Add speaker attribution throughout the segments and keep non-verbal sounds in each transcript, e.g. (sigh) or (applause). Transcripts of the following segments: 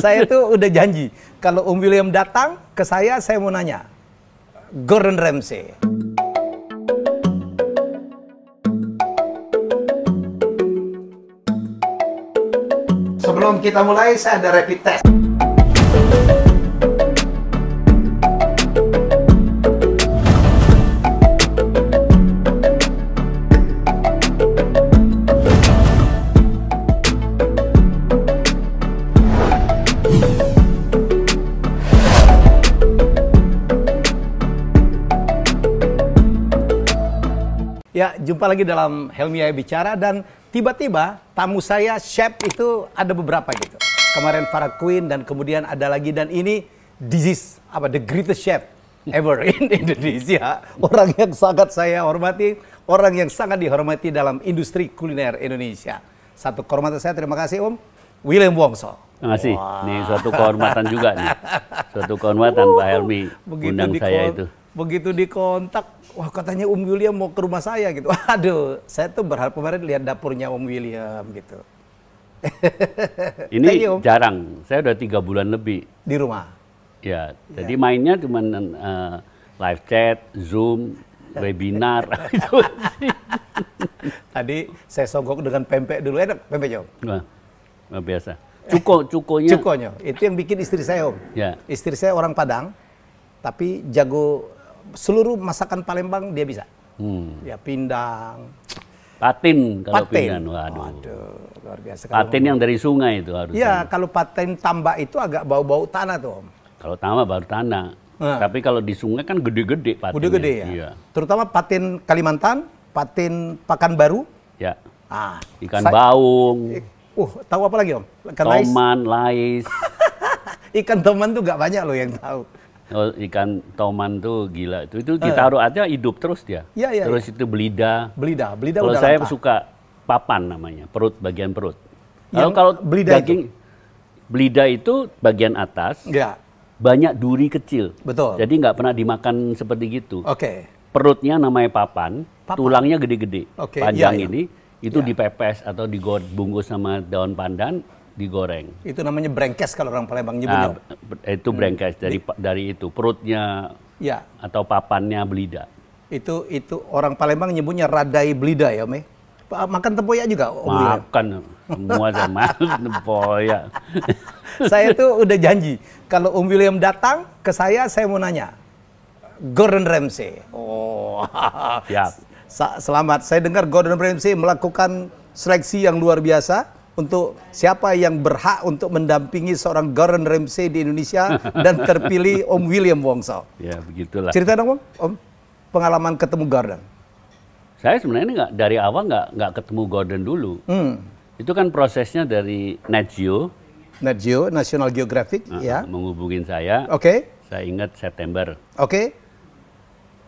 Speaker 1: saya tuh udah janji kalau Om William datang ke saya saya mau nanya Gordon Ramsay. Sebelum kita mulai saya ada rapid test. Jumpa lagi dalam Helmi Bicara dan tiba-tiba tamu saya chef itu ada beberapa gitu. Kemarin Farah Queen dan kemudian ada lagi dan ini disease apa the greatest chef ever (laughs) in Indonesia. Orang yang sangat saya hormati, orang yang sangat dihormati dalam industri kuliner Indonesia. Satu kehormatan saya terima kasih Om William Wongso.
Speaker 2: Terima kasih. Wow. Ini suatu kehormatan juga nih. Suatu kehormatan uh, Pak Helmi (laughs) undang saya itu
Speaker 1: begitu dikontak wah katanya Om William mau ke rumah saya gitu (laughs) aduh saya tuh berharap kemarin lihat dapurnya Om William gitu (laughs)
Speaker 2: ini you, jarang saya udah tiga bulan lebih di rumah ya, ya. jadi mainnya cuma uh, live chat zoom webinar (laughs) tadi
Speaker 1: saya sogok dengan pempek dulu enak pempek jom
Speaker 2: nah, biasa
Speaker 1: cukup cukupnya. cukonya itu yang bikin istri saya om ya. istri saya orang Padang tapi jago seluruh masakan Palembang dia bisa. Hmm. Ya pindang.
Speaker 2: Patin kalau patin. pindang. Waduh. Waduh, luar biasa. kalau Patin yang dari sungai itu harus. Ya,
Speaker 1: kalau patin tambak itu agak bau-bau tanah tuh, Om.
Speaker 2: Kalau tambak baru tanah. Nah. Tapi kalau di sungai kan gede-gede patin Gede-gede ya. Iya.
Speaker 1: Terutama patin Kalimantan, patin Pakanbaru
Speaker 2: Ya. Ah, ikan saya, baung. Eh,
Speaker 1: uh, tahu apa lagi, Om? Ikan toman, lais. lais. (laughs) ikan toman tuh gak banyak loh yang tahu.
Speaker 2: Oh, ikan toman tuh gila itu. Itu ditaruh eh. aja hidup terus dia. Ya, ya, terus ya. itu belida. Belida, belida Kalau saya langka. suka papan namanya, perut bagian perut. Iya, Lalu kalau belida daging itu. belida itu bagian atas. Ya. Banyak duri kecil. Betul. Jadi nggak pernah dimakan seperti gitu. Oke. Okay. Perutnya namanya papan, papan. tulangnya gede-gede, okay. panjang ya, ya. ini, itu ya. dipepes atau bungkus sama daun pandan, digoreng. Itu namanya brengkes
Speaker 1: kalau orang Palembang nyebutnya.
Speaker 2: Nah, itu hmm. brengkes dari hmm. dari itu perutnya ya. atau papannya belida.
Speaker 1: Itu itu orang Palembang nyebutnya radai belida ya, Me? Makan tempoyak juga? Om Makan
Speaker 2: semua sama (laughs) (laughs) tempoyak.
Speaker 1: saya itu udah janji kalau Om William datang ke saya saya mau nanya. Gordon Ramsay. Oh. ya. (laughs) selamat. Saya dengar Gordon Ramsay melakukan seleksi yang luar biasa untuk siapa yang berhak untuk mendampingi seorang Gordon Ramsay di Indonesia (laughs) dan terpilih Om William Wongso.
Speaker 2: Ya begitulah. Cerita
Speaker 1: dong Om, Om pengalaman ketemu Gordon.
Speaker 2: Saya sebenarnya ini nggak dari awal nggak nggak ketemu Gordon dulu. Hmm. Itu kan prosesnya dari Nat Geo. Nat Geo, National Geographic, uh, ya. Menghubungin saya. Oke. Okay. Saya ingat September. Oke. Okay.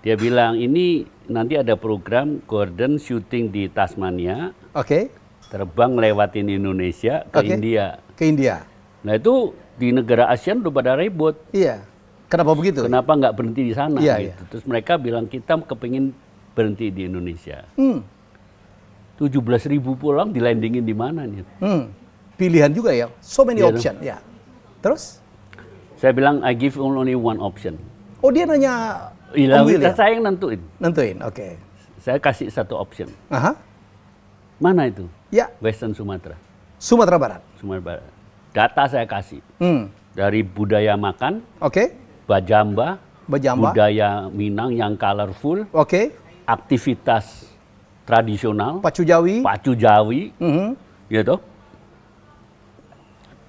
Speaker 2: Dia bilang ini nanti ada program Gordon syuting di Tasmania. Oke. Okay terbang lewatin Indonesia ke okay. India. Ke India. Nah itu di negara ASEAN udah pada ribut. Iya. Kenapa begitu? Kenapa nggak berhenti di sana? Iya, gitu. iya. Terus mereka bilang kita kepingin berhenti di Indonesia. Hmm. 17 ribu pulang dilandingin di mana nih? Hmm. Pilihan juga ya. So many yeah, option. Ya. Terus? Saya bilang I give only one option.
Speaker 1: Oh dia nanya
Speaker 2: iya Om ya? Saya yang nentuin. Nentuin, oke. Okay. Saya kasih satu option. Aha. Mana itu? ya. Western Sumatera. Sumatera Barat. Sumatera Barat. Data saya kasih. Hmm. Dari budaya makan. Oke. Okay. Bajamba. Bajamba. Budaya Minang yang colorful. Oke. Okay. Aktivitas tradisional. Pacu Jawi. Pacu Jawi. Mm -hmm. Gitu.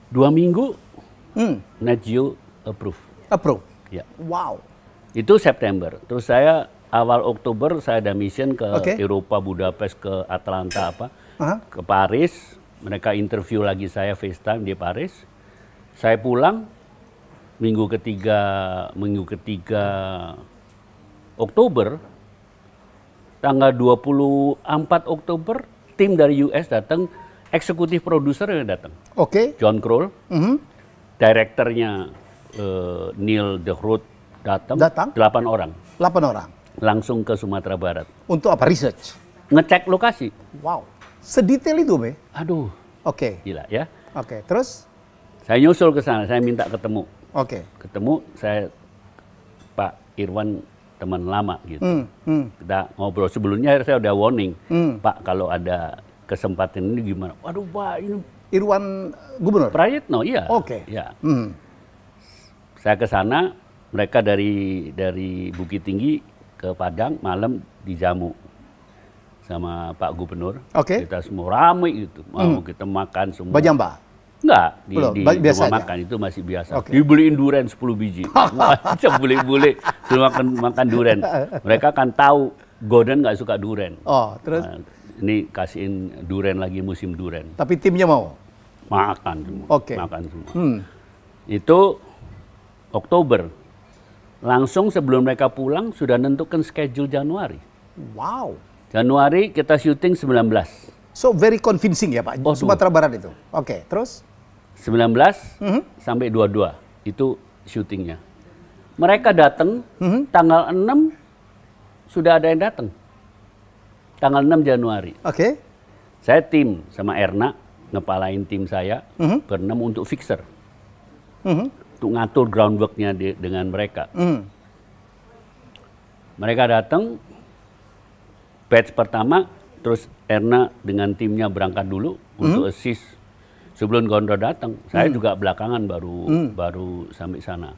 Speaker 2: Dua minggu. Hmm. Net approve. Approve. Ya. Wow. Itu September. Terus saya awal Oktober saya ada mission ke okay. Eropa, Budapest, ke Atlanta apa Aha. ke Paris. Mereka interview lagi saya FaceTime di Paris. Saya pulang minggu ketiga minggu ketiga Oktober tanggal 24 Oktober tim dari US datang eksekutif produser yang datang. Oke. Okay. John Kroll. Mm -hmm. Direkturnya uh, Neil DeHroot datang. Datang. Delapan orang. Delapan orang. Langsung ke Sumatera Barat.
Speaker 1: Untuk apa? Research.
Speaker 2: Ngecek lokasi.
Speaker 1: Wow. Sedetail itu, Be? Aduh. Oke. Okay. Gila ya. Oke, okay.
Speaker 2: terus? Saya nyusul ke sana, saya minta ketemu. Oke. Okay. Ketemu, saya Pak Irwan teman lama gitu. Mm, mm. Kita ngobrol sebelumnya saya udah warning, mm. Pak kalau ada kesempatan ini gimana? Waduh Pak ini Irwan Gubernur Prayitno iya. Oke. Okay. Ya. Mm. Saya ke sana mereka dari dari Bukit Tinggi ke Padang malam dijamu sama Pak Gubernur. Oke. Okay. Kita semua ramai gitu. Mau hmm. kita makan semua. Pak? Enggak, di, Belum, di biasa rumah aja. makan itu masih biasa. Okay. Dibeliin durian 10 biji. (laughs) Macam bule-bule suruh makan, makan duren. Mereka kan tahu Gordon nggak suka durian.
Speaker 1: Oh, terus? Nah,
Speaker 2: ini kasihin durian lagi musim durian.
Speaker 1: Tapi timnya mau?
Speaker 2: Makan semua. Oke. Okay. Makan semua. Hmm. Itu Oktober. Langsung sebelum mereka pulang sudah nentukan schedule Januari. Wow. Januari kita syuting 19. So very convincing ya Pak, oh, Sumatera Barat itu. Oke, okay, terus? 19 mm -hmm. sampai 22 itu syutingnya. Mereka datang mm -hmm. tanggal 6 sudah ada yang datang. Tanggal 6 Januari. Oke. Okay. Saya tim sama Erna ngepalain tim saya mm -hmm. berenam untuk fixer. Mm -hmm. Untuk ngatur groundworknya dengan mereka. Mm -hmm. Mereka datang batch pertama terus Erna dengan timnya berangkat dulu hmm? untuk assist sebelum Gondor datang. Saya hmm. juga belakangan baru hmm. baru sampai sana.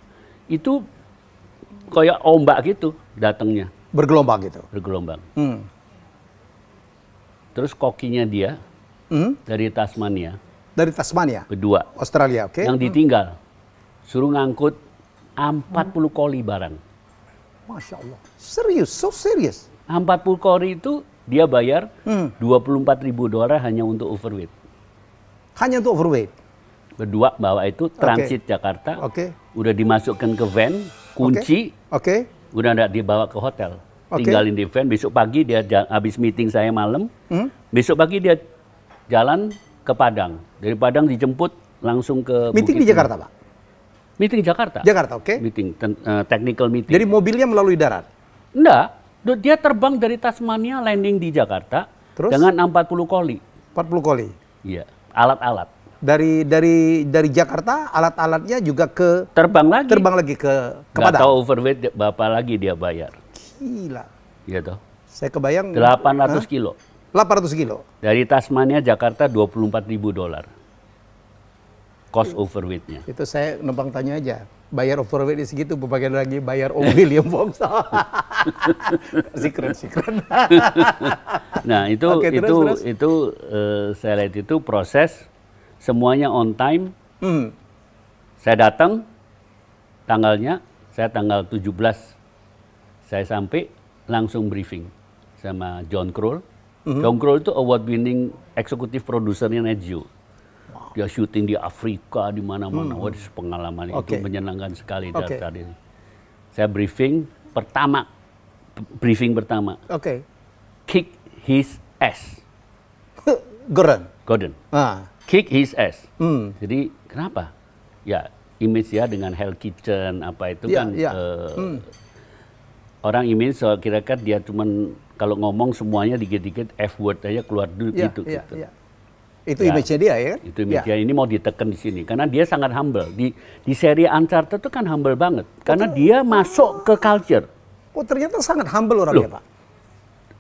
Speaker 2: Itu kayak ombak gitu datangnya. Bergelombang gitu. Bergelombang. Hmm. Terus kokinya dia hmm? dari Tasmania.
Speaker 1: Dari Tasmania.
Speaker 2: Kedua. Australia, oke. Okay. Yang hmm. ditinggal hmm. suruh ngangkut 40 hmm. koli barang. Masya Allah. Serius, so serius. 40 Kori itu dia bayar hmm. 24 ribu dolar hanya untuk overweight. Hanya untuk overweight? Berdua bawa itu transit okay. Jakarta. Oke. Okay. Udah dimasukkan ke van, kunci. Oke. Okay. Okay. Udah nggak dibawa ke hotel. Okay. Tinggalin di van, besok pagi dia habis meeting saya malam. Hmm? Besok pagi dia jalan ke Padang. Dari Padang dijemput langsung ke Meeting Bukit di Jakarta, Pak? Meeting Jakarta. Jakarta, oke. Okay. Meeting, uh, technical meeting. Jadi mobilnya melalui darat? Enggak dia terbang dari Tasmania landing di Jakarta Terus? dengan 40 koli. 40 koli. Iya, alat-alat. Dari dari dari Jakarta
Speaker 1: alat-alatnya juga ke terbang lagi. Terbang lagi ke ke Padang. tahu
Speaker 2: overweight Bapak lagi dia bayar. Gila. Iya toh.
Speaker 1: Saya kebayang 800 huh? kilo. 800 kilo.
Speaker 2: Dari Tasmania Jakarta 24 ribu dolar. Cost overweightnya.
Speaker 1: Itu saya numpang tanya aja bayar overweight is segitu, berbagai lagi bayar O. William Fongsel. (laughs) secret, secret.
Speaker 2: nah itu (laughs) okay, itu itu uh, saya lihat itu proses semuanya on time. Hmm. Saya datang tanggalnya, saya tanggal 17 saya sampai langsung briefing sama John Kroll. Mm -hmm. John Kroll itu award winning eksekutif produsernya Net dia syuting di Afrika di mana-mana. Hmm. Waduh, oh, pengalaman okay. itu menyenangkan sekali okay. dari tadi. Saya briefing pertama, briefing pertama. Oke. Okay. Kick his ass.
Speaker 1: (laughs) Gordon.
Speaker 2: Gordon. Ah. Kick his ass. Hmm. Jadi kenapa? Ya, image ya dengan Hell Kitchen apa itu yeah, kan. Yeah. Ya. Uh, hmm. Orang image so kira-kira dia cuman kalau ngomong semuanya dikit-dikit F word aja keluar dulu yeah, gitu. Yeah, gitu. Yeah. Itu ya. image dia ya. Kan? Itu image ya. ini mau ditekan di sini karena dia sangat humble. Di di seri Uncharted itu kan humble banget karena oh, dia masuk ke culture. Oh, ternyata sangat humble orangnya, Pak.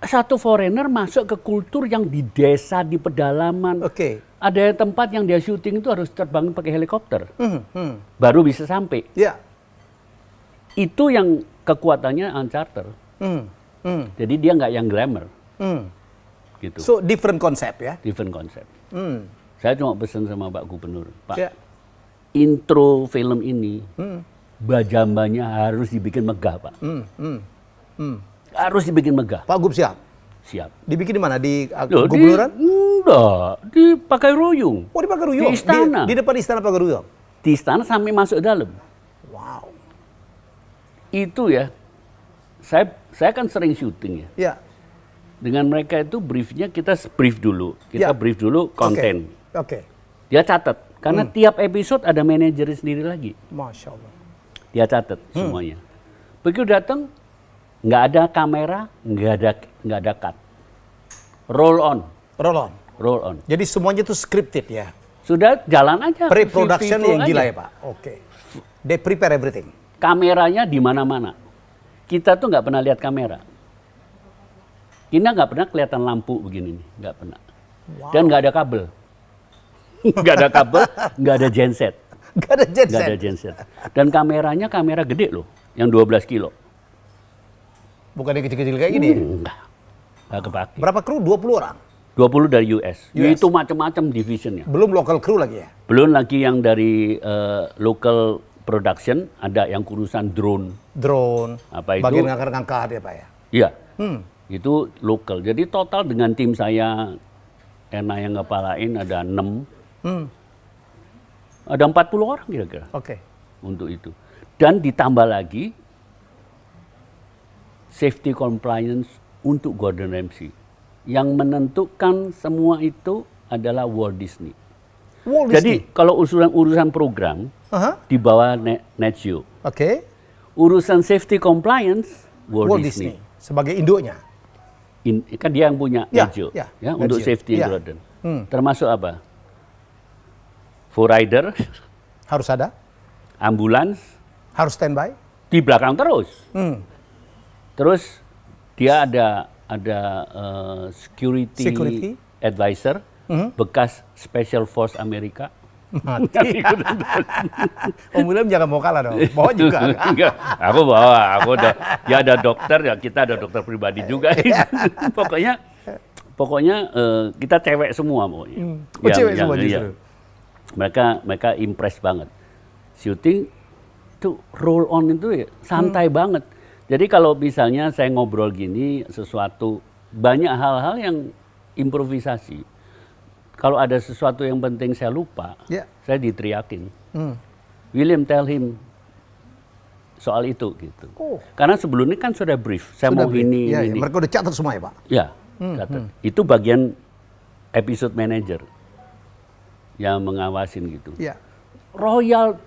Speaker 2: Satu foreigner masuk ke kultur yang di desa, di pedalaman. Oke. Okay. Ada tempat yang dia syuting itu harus terbang pakai helikopter. Hmm, hmm. Baru bisa sampai. Ya. Itu yang kekuatannya Uncharted. Hmm, hmm. Jadi dia nggak yang glamour. Hmm. Gitu. So different concept ya. Different concept Hmm. Saya cuma pesan sama Pak Gubernur, Pak, ya. intro film ini hmm. bajambanya harus dibikin megah, Pak. Hmm. Hmm. Hmm.
Speaker 1: Harus dibikin megah. Pak Gub siap. Siap. Dibikin di mana? Di uh, gubernuran? Di,
Speaker 2: enggak, di Pakai Ruyung.
Speaker 1: Oh, di Pakai Ruyung. Di istana.
Speaker 2: Di, di depan istana Pakai Ruyung. Di istana sampai masuk dalam. Wow. Itu ya. Saya saya kan sering syuting ya. Iya dengan mereka itu briefnya kita brief dulu. Kita ya. brief dulu konten. Oke. Okay. Okay. Dia catat karena hmm. tiap episode ada manajer sendiri lagi. Masya Allah. Dia catat hmm. semuanya. Begitu datang nggak ada kamera, nggak ada nggak ada cut. Roll on. Roll on. Roll on. Jadi semuanya itu scripted ya. Sudah jalan aja. Pre-production yang ya, aja. ya Pak. Oke. Okay. They prepare everything. Kameranya di mana-mana. Kita tuh nggak pernah lihat kamera kita nggak pernah kelihatan lampu begini nih, nggak pernah. Wow. Dan nggak ada kabel, (laughs) nggak ada kabel, nggak ada genset, nggak ada genset, ada genset. Dan kameranya kamera gede loh, yang 12 kilo.
Speaker 1: Bukan yang kecil-kecil kayak gini? enggak. Ya?
Speaker 2: Hmm, enggak kepake. Berapa kru? 20 orang? 20 dari US. US. Itu macam-macam divisionnya.
Speaker 1: Belum lokal kru lagi ya?
Speaker 2: Belum lagi yang dari uh, local production, ada yang urusan drone.
Speaker 1: Drone. Apa itu? Bagian ngangkat-ngangkat ya Pak ya?
Speaker 2: Iya. Hmm itu lokal. Jadi total dengan tim saya Ena yang ngepalain ada 6. Hmm. Ada 40 orang kira-kira. Oke. okay. Untuk itu. Dan ditambah lagi safety compliance untuk Gordon Ramsay. Yang menentukan semua itu adalah Walt Disney. Walt Disney. Jadi kalau urusan urusan program uh -huh. di bawah Net, Oke. Okay. Urusan safety compliance Walt, Walt Disney. Disney sebagai induknya in, kan dia yang punya ya, Leggio, ya, ya untuk untuk safety ya. Hmm. Termasuk apa? Full rider harus ada. Ambulans harus standby di belakang terus. Hmm. Terus dia ada ada uh, security, security advisor mm -hmm. bekas Special Force Amerika mati. (laughs)
Speaker 1: Om William jangan mau kalah dong. Bawa (laughs) juga. Enggak.
Speaker 2: Aku bawa. Aku ada. Ya ada dokter. Ya kita ada dokter pribadi juga. (laughs) Iya. pokoknya, pokoknya uh, kita cewek semua pokoknya. Hmm. Oh, yang, cewek yang, semua iya. justru. Ya. Mereka mereka impress banget. Shooting itu roll on itu ya santai hmm. banget. Jadi kalau misalnya saya ngobrol gini sesuatu banyak hal-hal yang improvisasi kalau ada sesuatu yang penting saya lupa, yeah. saya diteriakin. Mm. William tell him soal itu gitu. Oh. Karena sebelumnya kan sudah brief, saya sudah mau brief. ini ya, ya. ini. Ya. Mereka udah
Speaker 1: catat semua ya pak? Ya, mm. catat. Hmm.
Speaker 2: Itu bagian episode manager yang mengawasin gitu. Yeah. Royal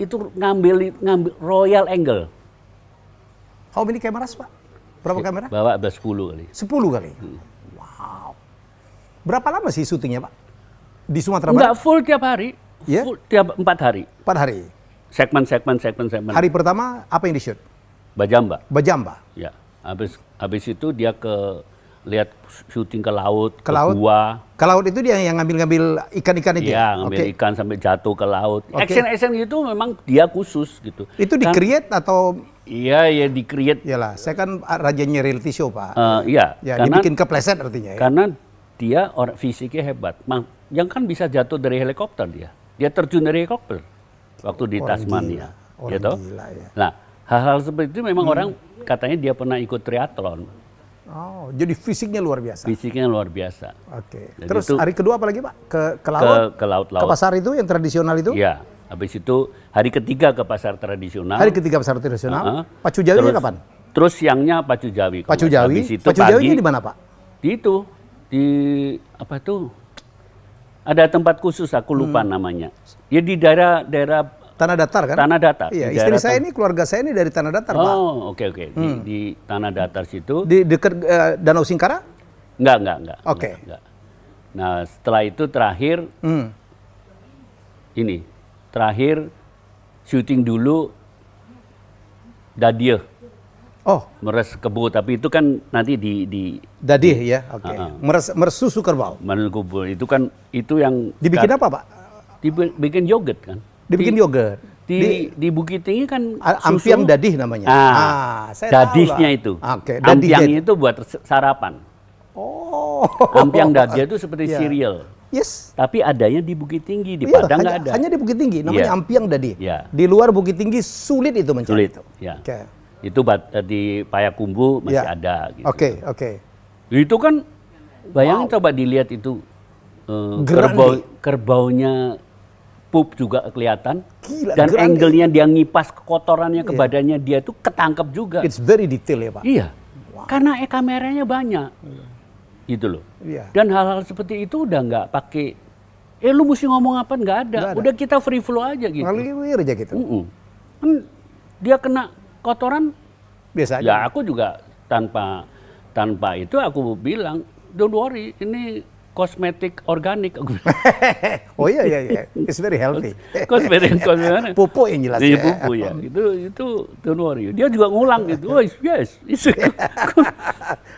Speaker 2: itu ngambil ngambil royal angle. Kau many cameras pak? Berapa ya, kamera? Bawa ada 10 kali. 10 kali? Hmm.
Speaker 1: Berapa lama sih syutingnya Pak? Di Sumatera Barat? Enggak
Speaker 2: full tiap hari.
Speaker 1: Yeah? Full tiap empat hari. Empat hari.
Speaker 2: Segmen, segmen, segmen, segmen. Hari
Speaker 1: pertama apa yang di shoot? Bajamba. Bajamba.
Speaker 2: Ya. Habis habis itu dia ke lihat syuting ke laut, ke, ke laut, gua.
Speaker 1: Ke laut itu dia yang ngambil-ngambil ikan-ikan itu. Iya, ngambil okay.
Speaker 2: ikan sampai jatuh ke laut. action Action-action itu memang dia khusus gitu. Itu kan di create atau Iya, ya di create. Iyalah,
Speaker 1: saya kan rajanya reality show, Pak.
Speaker 2: Uh, iya. Ya, karena, dibikin
Speaker 1: kepleset artinya
Speaker 2: ya. Karena dia orang fisiknya hebat. Yang kan bisa jatuh dari helikopter dia. Dia terjun dari helikopter waktu di orang Tasmania. Gila. Ya orang gitu. gila ya. Nah, hal-hal seperti itu memang hmm. orang katanya dia pernah ikut triathlon. Oh, jadi fisiknya luar biasa. Fisiknya luar biasa. Oke. Okay. Terus itu, hari
Speaker 1: kedua apa lagi, Pak? Ke ke laut. Ke,
Speaker 2: ke laut laut. Ke pasar
Speaker 1: itu yang tradisional itu? Iya.
Speaker 2: Habis itu hari ketiga ke pasar tradisional. Hari ketiga pasar
Speaker 1: tradisional. Uh -huh. Pacu Jawi terus, kapan?
Speaker 2: Terus siangnya Pacu Jawi. Pacu Jawi. Habis itu Pacu Jawi di mana, Pak? Di itu di apa tuh ada tempat khusus aku lupa hmm. namanya. Ya di daerah-daerah Tanah Datar kan? Tanah Datar. Iya, istri saya
Speaker 1: ini keluarga saya ini dari Tanah Datar, oh, Pak. oke
Speaker 2: okay, oke. Okay. Di, hmm. di Tanah Datar situ. Di
Speaker 1: dekat uh, eh, Danau Singkara?
Speaker 2: Enggak, enggak, enggak. Oke. Okay. Enggak, enggak. Nah, setelah itu terakhir hmm. ini terakhir syuting dulu dadia Oh. Meres kebu, tapi itu kan nanti di... di
Speaker 1: Dadih ya, oke. Okay. Uh, ah. Meres, meres susu kerbau.
Speaker 2: Meres kebu, itu kan itu yang... Dibikin kan, apa Pak? Dibikin yogurt kan. Dibikin di, yogurt? Di, di, di Bukit Tinggi kan Ampiang dadih namanya? Ah, ah saya dadihnya tahu, itu. Oke, okay, dadihnya. Ampiang itu buat sarapan. Oh. Ampiang dadih itu seperti yeah. cereal. Yes. Tapi adanya di Bukit Tinggi, di iya, Padang nggak ada. Hanya
Speaker 1: di Bukit Tinggi, namanya yeah.
Speaker 2: ampiang dadih. Yeah.
Speaker 1: Di luar Bukit Tinggi sulit itu mencari. Sulit. Itu. Yeah. Okay.
Speaker 2: Itu eh, di Payakumbu masih ya. ada. Oke, gitu. oke. Okay, nah, okay. Itu kan bayang wow. coba dilihat itu uh, kerbau kerbaunya pup juga kelihatan Gila, dan angle-nya dia ngipas kotorannya ke yeah. badannya dia itu ketangkep juga. It's very detail ya, Pak. Iya. Wow. Karena e kameranya banyak. Yeah. Gitu loh. Yeah. Dan hal-hal seperti itu udah nggak pakai eh lu mesti ngomong apa nggak ada. ada. Udah kita free flow aja gitu. Ngalir aja gitu. Mm -mm. Kan dia kena kotoran biasa aja. Ya aku juga tanpa tanpa itu aku bilang don't worry ini kosmetik organik. (laughs) oh iya iya iya, it's very healthy. kosmetik (laughs) kosmetik. (laughs) Pupuk yang jelas. Iya, ya. pupuk ya. Itu itu don't worry. Dia juga ngulang gitu. Oh yes, it's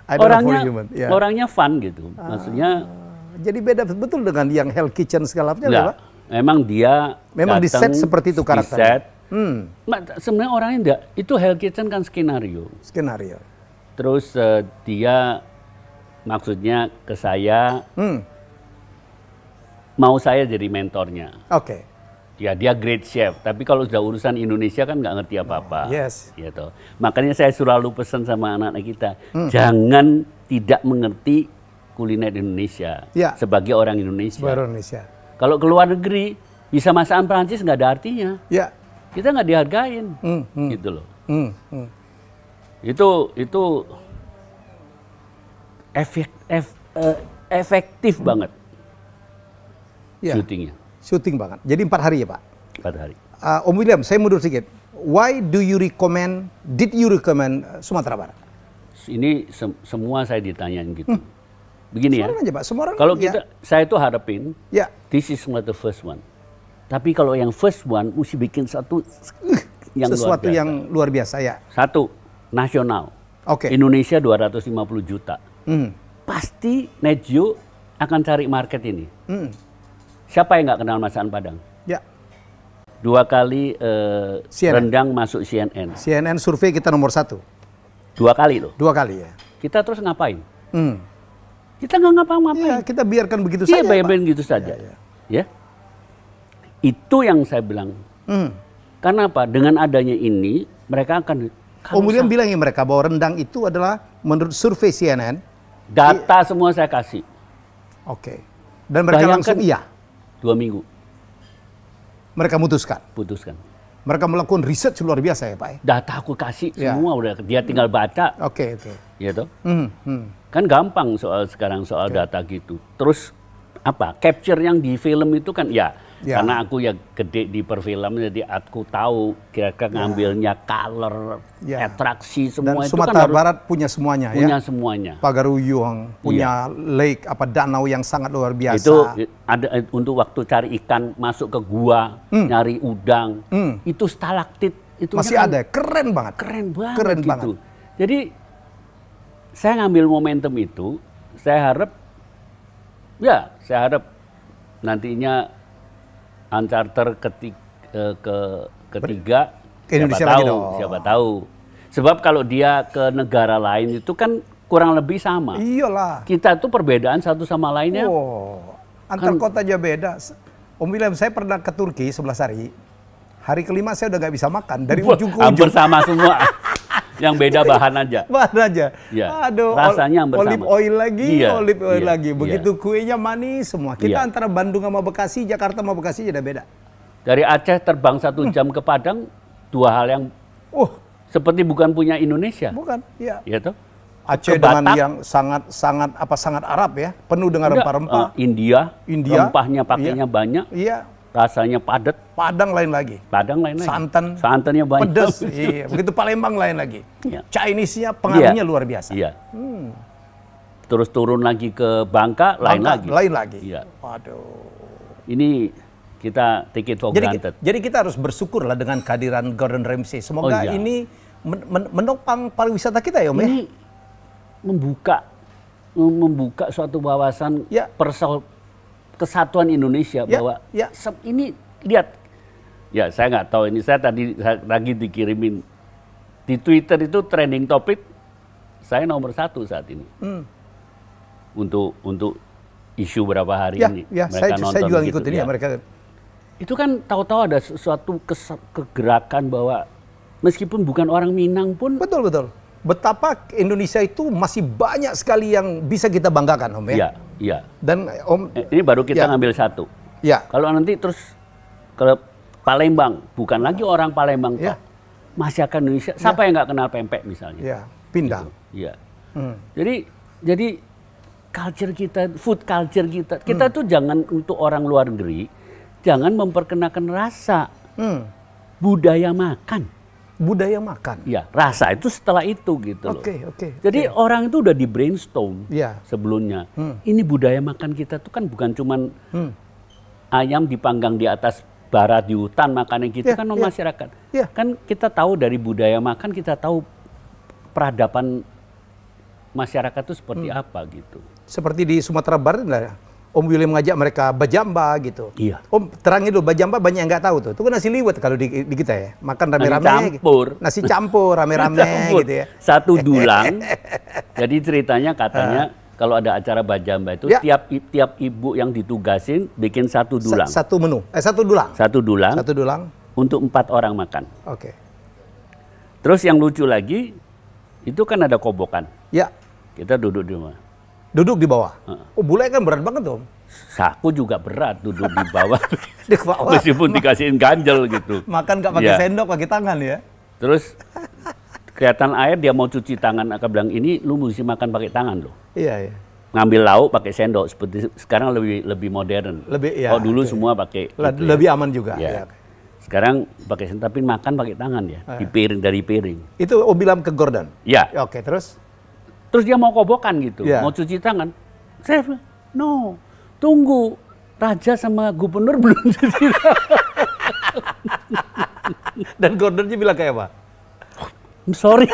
Speaker 2: orangnya yeah. orangnya fun gitu. Ah. Maksudnya.
Speaker 1: Ah, jadi beda betul dengan yang Hell Kitchen segala macam, ya, Pak.
Speaker 2: Memang dia memang di set seperti itu karakternya. Di set, Hmm. Sebenarnya orangnya enggak. Itu Hell Kitchen kan skenario. Skenario. Terus uh, dia maksudnya ke saya hmm. mau saya jadi mentornya. Oke. Okay. Ya dia great chef, tapi kalau sudah urusan Indonesia kan nggak ngerti apa-apa. Oh, yes. Gitu. Makanya saya selalu pesan sama anak-anak kita, hmm. jangan tidak mengerti kuliner Indonesia ya. sebagai orang Indonesia. Sebagai Indonesia. Kalau ke luar negeri bisa masakan Prancis nggak ada artinya. Ya kita nggak dihargain hmm, hmm. gitu loh hmm, hmm. itu itu efek ef, uh, efektif banget ya. syutingnya
Speaker 1: syuting banget jadi empat hari ya pak empat hari uh, Om William saya mundur sedikit why do you recommend did you recommend eh, Sumatera
Speaker 2: Barat ini se semua saya ditanyain gitu hmm. begini ya. semua ya aja, pak. kalau ya. saya itu harapin ya this is not the first one tapi kalau yang first one mesti bikin satu yang sesuatu luar biasa.
Speaker 1: yang luar biasa ya.
Speaker 2: Satu, nasional. Oke. Okay. Indonesia 250 juta. Mm. Pasti Netgeo akan cari market ini. Mm. Siapa yang nggak kenal masakan Padang? Ya. Dua kali uh, rendang masuk CNN.
Speaker 1: CNN survei kita nomor
Speaker 2: satu. Dua kali loh. Dua kali ya. Kita terus ngapain? Mm. Kita nggak ngapa-ngapain. Ya, kita biarkan begitu ya, saja. Iya, biarkan begitu saja. Ya. ya. ya? Itu yang saya bilang. Hmm. Karena apa? Dengan adanya ini, mereka akan... Kemudian William bilang ya mereka bahwa rendang itu adalah menurut survei CNN. Data i- semua saya kasih. Oke. Okay. Dan mereka Bayangkan langsung iya? Dua minggu. Mereka mutuskan? Putuskan.
Speaker 1: Mereka melakukan riset luar biasa ya Pak? Ya? Data aku kasih ya.
Speaker 2: semua udah dia tinggal baca. Oke okay, oke. Okay. Ya Hmm, hmm. Kan gampang soal sekarang soal okay. data gitu. Terus apa capture yang di film itu kan ya Ya. Karena aku ya gede di perfilm jadi aku tahu kira-kira ya. ngambilnya color, ya. atraksi semua Dan itu kan Sumatera kan Barat
Speaker 1: punya semuanya ya. punya ya. semuanya. Pagaruyung iya. punya ya. lake apa danau yang sangat luar
Speaker 2: biasa. Itu eh, ada eh, untuk waktu cari ikan masuk ke gua, hmm. nyari udang. Hmm. Itu stalaktit itu masih kan, ada. Keren banget. Keren banget keren gitu. Banget. Jadi saya ngambil momentum itu, saya harap ya, saya harap nantinya uncharter ketik, eh, ke ketiga ke Indonesia siapa tahu dong. siapa tahu sebab kalau dia ke negara lain itu kan kurang lebih sama iyalah kita tuh perbedaan satu sama lainnya oh,
Speaker 1: antar kan- kota aja beda Om William saya pernah ke Turki 11 hari hari kelima saya udah nggak bisa makan dari ujung ke ujung. Hampir sama
Speaker 2: semua. (laughs) (laughs) yang beda bahan aja. (laughs) Bahan aja. Ya. Aduh, rasanya yang bersama. Olive oil lagi, iya. olive oil iya. lagi. Iya. Begitu
Speaker 1: iya. kuenya manis semua. Kita iya. antara Bandung sama Bekasi, Jakarta sama Bekasi jadi beda.
Speaker 2: Dari Aceh terbang satu jam ke Padang, dua hal yang uh. seperti bukan punya Indonesia. Bukan, iya. Iya toh? Aceh ke dengan yang
Speaker 1: sangat sangat apa sangat Arab ya,
Speaker 2: penuh dengan rempah-rempah. Uh, India, India, rempahnya iya. pakainya iya. banyak. Iya rasanya padat. Padang lain lagi. Padang lain lagi. Santan. Santannya banyak. Pedes. iya. Begitu Palembang lain lagi. Ya. Chinese-nya pengaruhnya ya. luar biasa. Iya. Hmm. Terus turun lagi ke Bangka, Bangka lain lagi. Lain lagi. Iya.
Speaker 1: Waduh.
Speaker 2: Ini kita take it for jadi, granted. Jadi kita harus
Speaker 1: bersyukur lah dengan kehadiran Gordon Ramsay. Semoga oh, iya. ini
Speaker 2: men men menopang pariwisata kita ya, Om. Ya? Ini membuka membuka suatu wawasan ya kesatuan Indonesia ya, bahwa ya. ini lihat ya saya nggak tahu ini saya tadi lagi dikirimin di Twitter itu trending topic saya nomor satu saat ini hmm. untuk untuk isu berapa hari ya, ini ya, mereka saya, nonton saya juga gitu, ngikutin ya, ya mereka itu kan tahu-tahu ada sesuatu kegerakan bahwa meskipun bukan orang Minang pun betul betul betapa
Speaker 1: Indonesia itu masih banyak sekali yang bisa kita banggakan, Om ya. Iya, iya. Dan
Speaker 2: Om eh, ini baru kita ya. ngambil satu. Iya. Kalau nanti terus ke Palembang, bukan lagi orang Palembang, ya. Masih Masyarakat Indonesia, ya. siapa yang nggak kenal pempek misalnya? Ya, gitu. Iya, pindah. Iya. Gitu. Hmm. Jadi jadi culture kita, food culture kita, kita hmm. tuh jangan untuk orang luar negeri, jangan memperkenalkan rasa. Hmm. Budaya makan budaya makan. Ya, rasa itu setelah itu gitu loh. Oke, okay, oke. Okay, Jadi okay. orang itu udah di brainstorm yeah. sebelumnya. Hmm. Ini budaya makan kita tuh kan bukan cuman hmm. ayam dipanggang di atas bara di hutan makanan gitu yeah, kan yeah. masyarakat. Yeah. Kan kita tahu dari budaya makan kita tahu peradaban masyarakat itu seperti hmm. apa gitu.
Speaker 1: Seperti di Sumatera Barat enggak ya? Om William mengajak mereka bajamba gitu. Iya. Om terangin dulu bajamba banyak yang nggak tahu tuh. Itu kan nasi liwet
Speaker 2: kalau di, di kita ya. Makan rame-rame. Nasi gitu. campur. Nasi
Speaker 1: campur rame-rame (laughs) gitu ya.
Speaker 2: Satu dulang. (laughs) jadi ceritanya katanya kalau ada acara bajamba itu ya. tiap tiap ibu yang ditugasin bikin satu dulang. satu menu. Eh satu dulang. Satu dulang. Satu dulang untuk empat orang makan. Oke. Terus yang lucu lagi itu kan ada kobokan. Ya. Kita duduk di rumah. Duduk di bawah.
Speaker 1: Oh, bule kan berat banget dong.
Speaker 2: Saku juga berat duduk di bawah. (laughs) di bawah. Meskipun dikasihin ganjel gitu. Makan nggak pakai ya. sendok,
Speaker 1: pakai tangan ya.
Speaker 2: Terus kelihatan air dia mau cuci tangan, akan bilang ini lu mesti makan pakai tangan loh. Iya, iya. Ngambil lauk pakai sendok seperti sekarang lebih lebih modern. Lebih ya. Oh dulu okay. semua pakai. Le gitu, ya. lebih ya. aman juga. Ya. ya. Sekarang pakai sendok tapi makan pakai tangan ya, oh, iya. di piring dari piring. Itu oh bilang ke Gordon. Ya. Oke, terus Terus dia mau kobokan gitu, yeah. mau cuci tangan. Saya bilang, no, tunggu. Raja sama gubernur (laughs) belum cuci tangan. Dan Gordonnya bilang kayak apa? I'm oh, sorry. (laughs)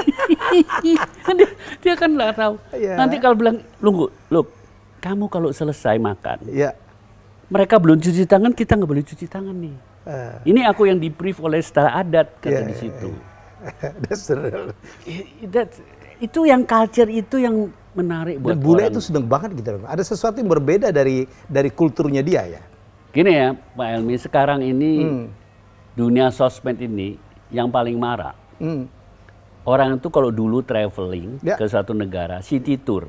Speaker 2: dia, dia kan nggak tahu. Yeah. Nanti kalau bilang, tunggu, look, kamu kalau selesai makan, yeah. mereka belum cuci tangan, kita nggak boleh cuci tangan nih. Uh. Ini aku yang di brief oleh setara adat kata yeah, di situ. Yeah, yeah. That's the real. That itu yang culture itu yang menarik buat Dan bule itu sedang banget
Speaker 1: gitu. Ada sesuatu yang berbeda dari dari kulturnya dia ya.
Speaker 2: Gini ya Pak Elmi, sekarang ini hmm. dunia sosmed ini yang paling marah. Hmm. Orang itu kalau dulu traveling ya. ke satu negara, city tour.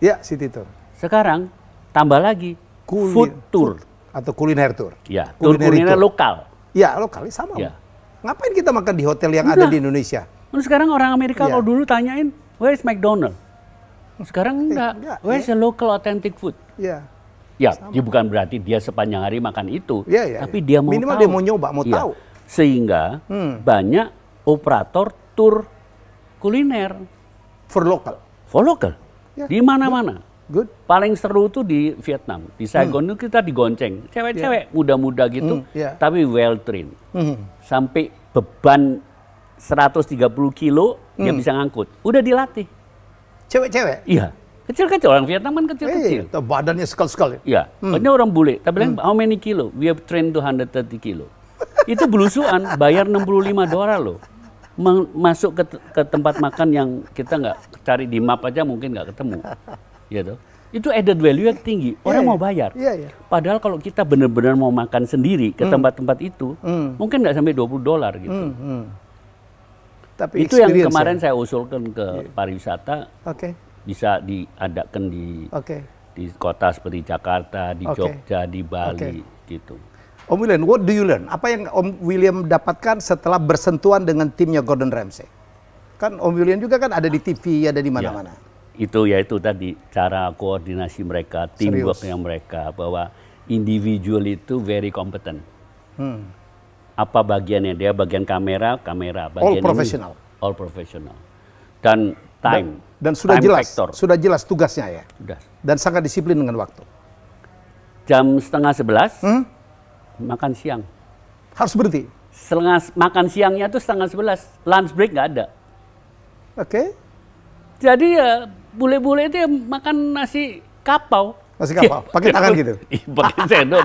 Speaker 2: Ya, city tour. Sekarang tambah lagi Kulir, food tour food,
Speaker 1: atau kuliner tour.
Speaker 2: Ya, kuliner lokal.
Speaker 1: Ya, lokal sama. Ya. Ngapain kita makan di hotel yang Udah. ada di Indonesia?
Speaker 2: Lalu sekarang orang Amerika yeah. kalau dulu tanyain, where is McDonald? Sekarang eh, enggak. enggak where is yeah. the local authentic food? Iya. Yeah. Ya, Sama. dia bukan berarti dia sepanjang hari makan itu, yeah, yeah, tapi yeah. dia mau minimal tahu. dia mau nyoba, mau ya. tahu. Sehingga hmm. banyak operator tour kuliner for local. For local. Yeah. Di mana-mana. Iya. Good. Paling seru tuh di Vietnam. Di Saigon hmm. itu kita digonceng. Cewek-cewek yeah. muda-muda gitu, hmm. yeah. tapi well trained. Hmm. Sampai beban 130 kilo hmm. dia bisa ngangkut. Udah dilatih. Cewek-cewek? Iya. Kecil-kecil orang Vietnam kan kecil-kecil. Hey, badannya sekal-sekal ya? Iya. Hmm. Ini orang bule. Tapi yang, hmm. how many kilo? We have trained 230 kilo. Itu belusuan, bayar 65 dolar loh. Masuk ke, ke tempat makan yang kita nggak cari di map aja mungkin nggak ketemu. Iya tuh. Itu added value yang tinggi. Iya, orang yeah, mau bayar. Yeah, yeah. Padahal kalau kita benar-benar mau makan sendiri ke hmm. tempat-tempat mm. itu, mm. mungkin nggak sampai 20 dolar gitu. Mm, mm tapi itu yang kemarin ya? saya usulkan ke yeah. pariwisata okay. bisa diadakan di okay. di kota seperti Jakarta di okay. Jogja di Bali okay. gitu
Speaker 1: Om William what do you learn apa yang Om William dapatkan setelah bersentuhan dengan timnya Gordon Ramsay kan Om William juga kan ada di TV ada di mana-mana
Speaker 2: ya, itu yaitu tadi cara koordinasi mereka teamwork mereka bahwa individual itu very competent hmm apa bagiannya dia bagian kamera kamera bagian all ini, all professional dan time dan, dan sudah time jelas factor. sudah
Speaker 1: jelas tugasnya ya sudah.
Speaker 2: dan sangat disiplin dengan waktu jam setengah sebelas hmm? makan siang harus berhenti setengah makan siangnya tuh setengah sebelas lunch break nggak ada oke okay. jadi ya bule-bule itu ya makan nasi kapau masih kapal, ya, pakai tangan gitu. (laughs) Iya, pakai sendok.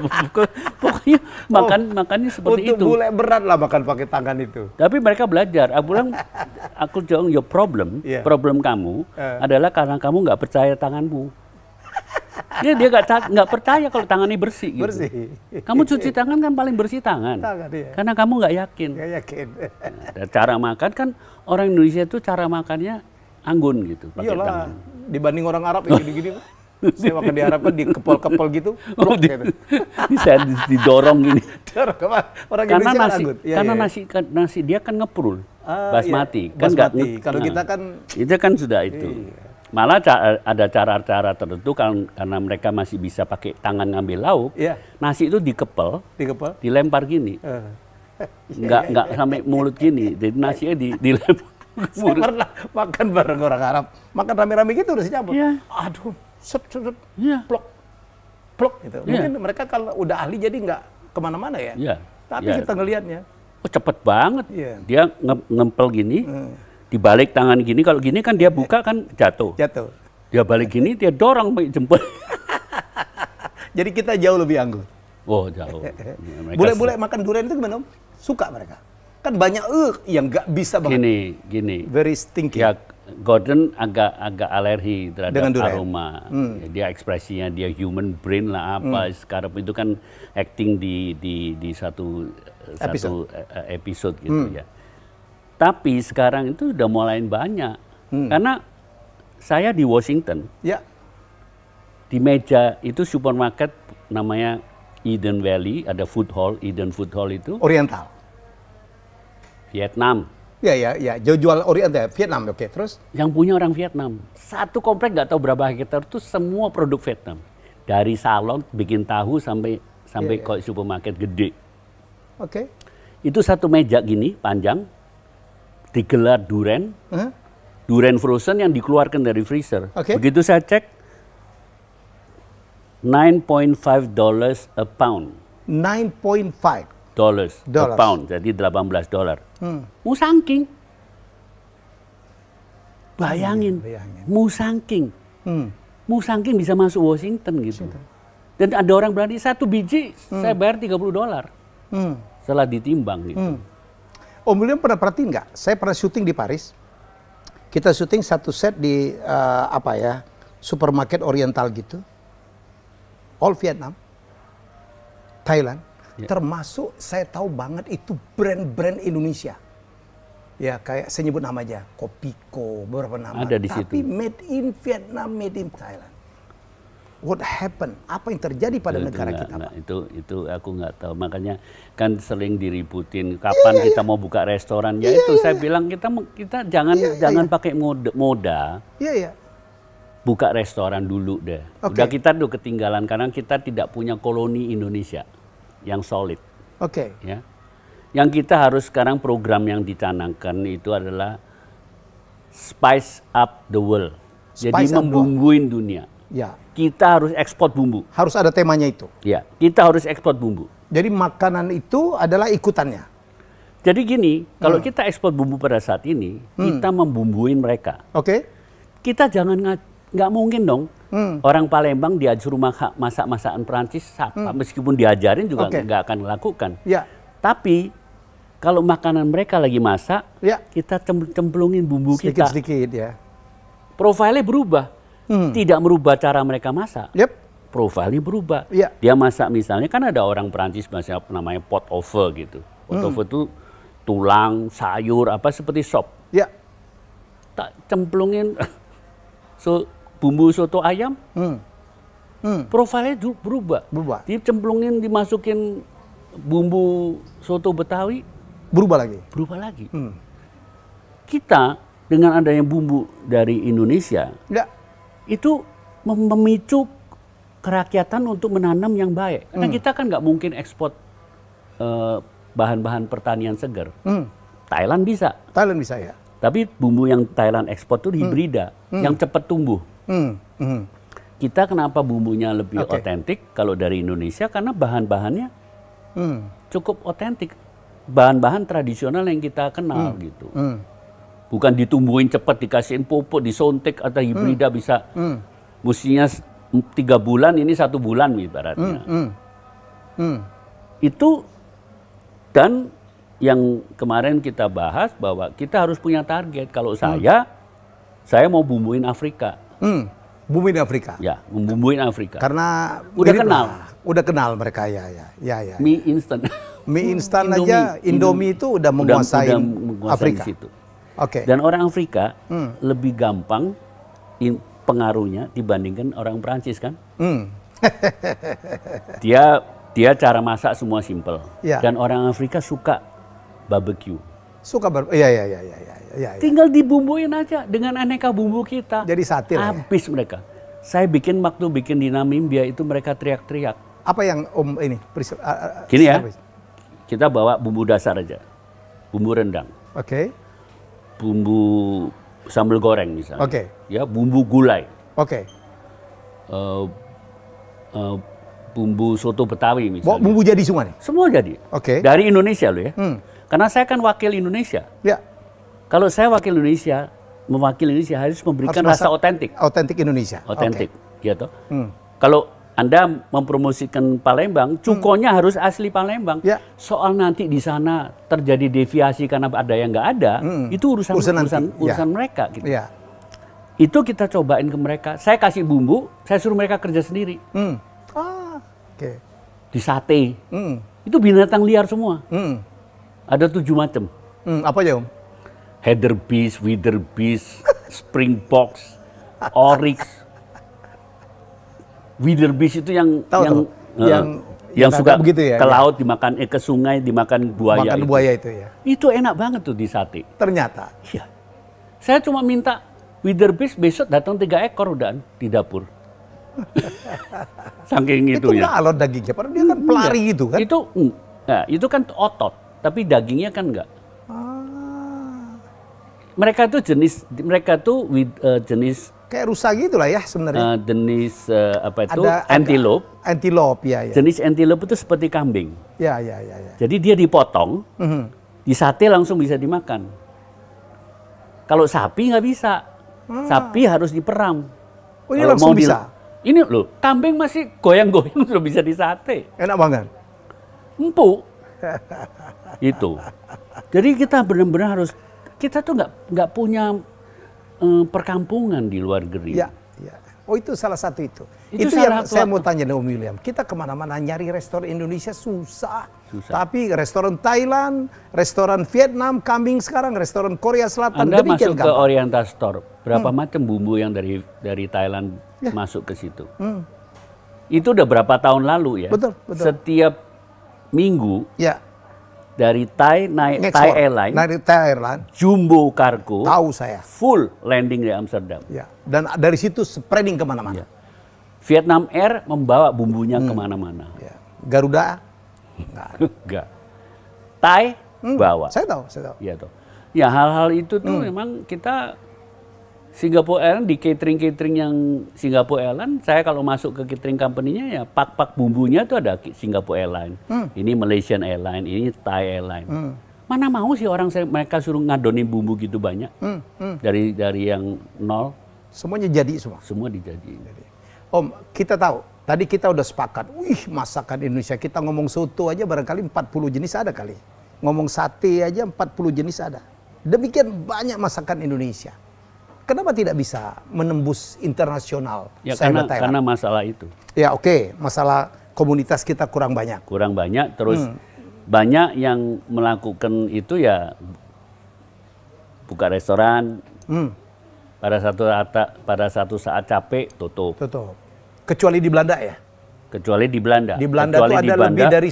Speaker 2: Pokoknya oh, makan oh, makannya seperti untuk itu. Untuk bule berat lah makan pakai tangan itu. Tapi mereka belajar. Aku bilang, (laughs) aku jawab your problem, yeah. problem kamu uh. adalah karena kamu nggak percaya tanganmu. dia dia nggak nggak percaya kalau tangannya bersih. Gitu. Bersih. Kamu cuci tangan kan paling bersih tangan. tangan iya. Karena kamu nggak yakin. Nggak yakin. Nah, cara makan kan orang Indonesia itu cara makannya anggun gitu. Pakai lah. tangan. dibanding orang Arab yang gini-gini saya waktu diharapkan kan di kepol-kepol gitu. Oh, di, gitu. (laughs) bisa didorong gini.
Speaker 1: Dorong ke Orang karena nasi, ya, karena ya, nasi
Speaker 2: kan, nasi dia kan ngeprul. Ah, iya. basmati. Iya. Kan basmati. Gak, kalau nah, kita kan nah, itu kan sudah itu. Iya. Malah ca ada cara-cara tertentu kan, karena mereka masih bisa pakai tangan ngambil lauk. Iya. Nasi itu dikepel, dikepel, dilempar gini. Uh. (laughs) nggak iya, nggak sampai mulut gini. Jadi nasinya di, dilempar.
Speaker 1: (laughs) Saya pernah
Speaker 2: makan bareng orang Arab, makan rame-rame gitu
Speaker 1: udah sih Aduh, set set, set yeah. plok plok gitu. Iya. Mungkin mereka kalau udah ahli jadi nggak kemana-mana ya. Yeah. Tapi yeah. kita ngelihatnya.
Speaker 2: Oh cepet banget. Yeah. Dia nge ngempel gini, mm. Iya. dibalik tangan gini. Kalau gini kan dia buka kan jatuh. Jatuh. Dia balik gini, dia dorong pakai jempol. (laughs) jadi kita jauh lebih anggun. Oh jauh. (laughs) Iya, Boleh-boleh
Speaker 1: makan durian itu gimana Suka mereka.
Speaker 2: Kan banyak uh, yang nggak bisa banget. Gini, gini. Very stinky. Ya, Gordon agak agak alergi terhadap Dengan aroma. Hmm. Dia ekspresinya dia human brain lah apa hmm. sekarang itu kan acting di di di satu episode. satu e, e, episode gitu hmm. ya. Tapi sekarang itu udah mulai banyak hmm. karena saya di Washington. Ya. Di meja itu supermarket namanya Eden Valley ada food hall Eden Food Hall itu. Oriental. Vietnam. Ya, ya, ya. Jual jual ori ya, Vietnam. Oke, okay. terus? Yang punya orang Vietnam. Satu komplek nggak tahu berapa hektar itu semua produk Vietnam. Dari salon, bikin tahu sampai sampai yeah, yeah. supermarket gede. Oke. Okay. Itu satu meja gini, panjang, digelar duren, uh -huh. duren frozen yang dikeluarkan dari freezer. Okay. Begitu saya cek, 9.5 dollars a pound.
Speaker 1: 9.5
Speaker 2: dollars, dollars. per pound, jadi 18 dolar. Hmm. King. Bayangin, hmm, bayangin. King. Hmm. King bisa masuk Washington gitu. Dan ada orang berani satu biji hmm. saya bayar 30 dolar. Hmm. Setelah ditimbang gitu. Hmm.
Speaker 1: Om William pernah perhatiin nggak? Saya pernah syuting di Paris. Kita syuting satu set di uh, apa ya? Supermarket Oriental gitu. All Vietnam. Thailand Yeah. Termasuk saya tahu banget itu brand-brand Indonesia. Ya kayak saya nyebut nama aja, Kopiko, beberapa nama. Ada di Tapi situ. made in Vietnam, made in Thailand. What happened? Apa yang
Speaker 2: terjadi pada itu, negara enggak, kita? Enggak. Itu itu aku nggak tahu. Makanya kan sering diributin kapan yeah, yeah, kita yeah. mau buka restoran. Ya yeah, itu yeah, saya yeah. bilang kita kita jangan yeah, yeah, jangan yeah. pakai moda. Iya, Yeah, yeah buka restoran dulu deh. Okay. Udah kita tuh ketinggalan karena kita tidak punya koloni Indonesia yang solid. Oke. Okay. Ya. Yang kita harus sekarang program yang dicanangkan itu adalah spice up the world. Spice Jadi membumbuin world. dunia. Ya. Kita harus ekspor bumbu. Harus ada temanya itu. Ya, kita harus ekspor bumbu. Jadi makanan itu adalah ikutannya. Jadi gini, hmm. kalau kita ekspor bumbu pada saat ini, hmm. kita membumbuin mereka. Oke. Okay. Kita jangan nggak mungkin dong hmm. orang Palembang diajur masak-masakan Perancis hmm. meskipun diajarin juga okay. nggak akan lakukan. Ya. Tapi kalau makanan mereka lagi masak, ya. kita cemplungin bumbu sedikit, kita. Sedikit sedikit ya. Profilnya berubah. Hmm. Tidak merubah cara mereka masak. Yep. Profilnya berubah. Ya. Dia masak misalnya kan ada orang Perancis masak namanya pot au gitu. Pot hmm. au itu tulang, sayur apa seperti sop. Ya. Tak cemplungin (laughs) so bumbu soto ayam, hmm. Hmm. profilnya berubah. Berubah. cemplungin dimasukin bumbu soto Betawi, berubah lagi. Berubah lagi. Hmm. Kita dengan adanya bumbu dari Indonesia, ya. itu mem memicu kerakyatan untuk menanam yang baik. Karena hmm. kita kan nggak mungkin ekspor bahan eh, bahan-bahan pertanian segar. Hmm. Thailand bisa. Thailand bisa ya. Tapi bumbu yang Thailand ekspor itu hmm. hibrida, hmm. hmm. yang cepat tumbuh. Hmm. Hmm. Kita kenapa bumbunya lebih otentik okay. kalau dari Indonesia karena bahan-bahannya hmm. cukup otentik, bahan-bahan tradisional yang kita kenal hmm. gitu. Hmm. Bukan ditumbuhin cepat, dikasihin pupuk, disontek atau hibrida hmm. bisa. Hmm. Mestinya tiga bulan ini satu bulan ibaratnya. Hmm, hmm. Hmm. Itu dan yang kemarin kita bahas bahwa kita harus punya target. Kalau hmm. saya, saya mau bumbuin Afrika. Hmm, di Afrika. Ya, membumbuin Afrika. Karena udah mirip, kenal. Udah kenal mereka ya ya. Ya ya. Mie instan. Mie (laughs) instan aja Indomie itu udah menguasai, Afrika. Situ. Oke. Okay. Dan orang Afrika hmm. lebih gampang in, pengaruhnya dibandingkan orang Perancis kan? Hmm. (laughs) dia dia cara masak semua simple. Ya. Dan orang Afrika suka barbecue. Suka barbecue. Iya iya iya ya, Ya. ya, ya, ya ya, tinggal dibumbuin aja dengan aneka bumbu kita. Jadi satir. Ya? Habis ya? mereka. Saya bikin waktu bikin di Namibia itu mereka teriak-teriak. Apa yang Om ini? Pris, Gini ya, habis. kita bawa bumbu dasar aja, bumbu rendang. Oke. Okay. Bumbu sambal goreng misalnya. Oke. Okay. Ya bumbu gulai. Oke. Okay. Uh, eh, uh, eh, bumbu soto Betawi misalnya. Bumbu jadi semua nih? Semua jadi. Oke. Okay. Dari Indonesia loh ya. Hmm. Karena saya kan wakil Indonesia. Ya. Kalau saya wakil Indonesia, mewakili Indonesia harus memberikan harus rasa otentik. Otentik Indonesia. Otentik, okay. gitu. Hmm. Kalau anda mempromosikan Palembang, hmm. cukonya hmm. harus asli Palembang. Ya. Soal nanti di sana terjadi deviasi karena ada yang nggak ada, hmm. itu urusan urusan urusan, urusan ya. mereka. Gitu. Ya. Itu kita cobain ke mereka. Saya kasih bumbu, saya suruh mereka kerja sendiri. Hmm. Ah, oke. Okay. Di sate, hmm. itu binatang liar semua. Hmm. Ada tujuh macam. Hmm, apa ya om? header beast, wither beast, springbok, oryx. Wither beast itu yang Tau yang tuh, eh, uh, yang yang, suka begitu ya, ke ya. laut ya. dimakan eh ke sungai dimakan buaya. Makan itu. buaya itu ya. Itu enak banget tuh di sate. Ternyata. Iya. Saya cuma minta wither beast besok datang tiga ekor udah di dapur. (laughs) Saking itu ya. Itu alot dagingnya, padahal dia kan iya. pelari gitu kan. Itu mm, nah, itu kan otot, tapi dagingnya kan enggak mereka tuh jenis mereka tuh with, uh, jenis
Speaker 1: kayak rusa gitu lah ya sebenarnya.
Speaker 2: Uh, jenis uh, apa itu? Ada, antelope. Ada, antelope ya, ya. Jenis antelope itu seperti kambing.
Speaker 1: Ya ya ya. ya.
Speaker 2: Jadi dia dipotong, mm -hmm. disate langsung bisa dimakan. Kalau sapi nggak bisa, hmm. sapi harus diperam. Oh ini Kalau mau bisa. Ini loh, kambing masih goyang-goyang sudah (laughs) bisa disate. Enak banget. Empuk. itu. Jadi kita benar-benar harus kita tuh nggak nggak punya um, perkampungan di luar negeri. Ya,
Speaker 1: ya. Oh itu salah satu itu. Itu, itu yang saya
Speaker 2: mau tanya Om William. Kita
Speaker 1: kemana-mana nyari restoran Indonesia susah.
Speaker 2: susah. Tapi
Speaker 1: restoran Thailand, restoran Vietnam, kambing sekarang, restoran Korea Selatan. Anda masuk gampang. ke
Speaker 2: Oriental Store, berapa hmm. macam bumbu yang dari dari Thailand ya. masuk ke situ. Hmm. Itu udah berapa tahun lalu ya. Betul, betul. Setiap minggu ya dari Thai naik Thai Airline, dari Thai Airline, jumbo kargo, tahu saya, full landing di Amsterdam. Ya. Dan dari situ spreading kemana-mana. Ya. Vietnam Air membawa bumbunya hmm. kemana-mana. Ya. Garuda, enggak. (laughs) Thai hmm. bawa. Saya tahu, saya tahu. Iya tahu. Ya hal-hal itu tuh hmm. memang kita Singapore Airlines di catering-catering yang Singapore Airlines, saya kalau masuk ke catering company-nya ya pak-pak bumbunya itu ada Singapore Airlines. Hmm. Ini Malaysian Airlines, ini Thai Airlines. Hmm. Mana mau sih orang saya, mereka suruh ngadonin bumbu gitu banyak hmm. Hmm. dari dari yang nol. Semuanya jadi semua. Semua dijadiin. Om, kita tahu tadi kita udah sepakat. Wih,
Speaker 1: masakan Indonesia kita ngomong soto aja barangkali 40 jenis ada kali. Ngomong sate aja 40 jenis ada. Demikian banyak masakan Indonesia kenapa tidak bisa menembus internasional? Ya karena, karena
Speaker 2: masalah itu.
Speaker 1: Ya oke, okay. masalah komunitas kita kurang banyak.
Speaker 2: Kurang banyak, terus hmm. banyak yang melakukan itu ya buka restoran. Hmm. Pada satu saat pada satu saat capek tutup. Tutup. Kecuali di Belanda ya. Kecuali di Belanda. Di Belanda Kecuali itu ada di Belanda, lebih dari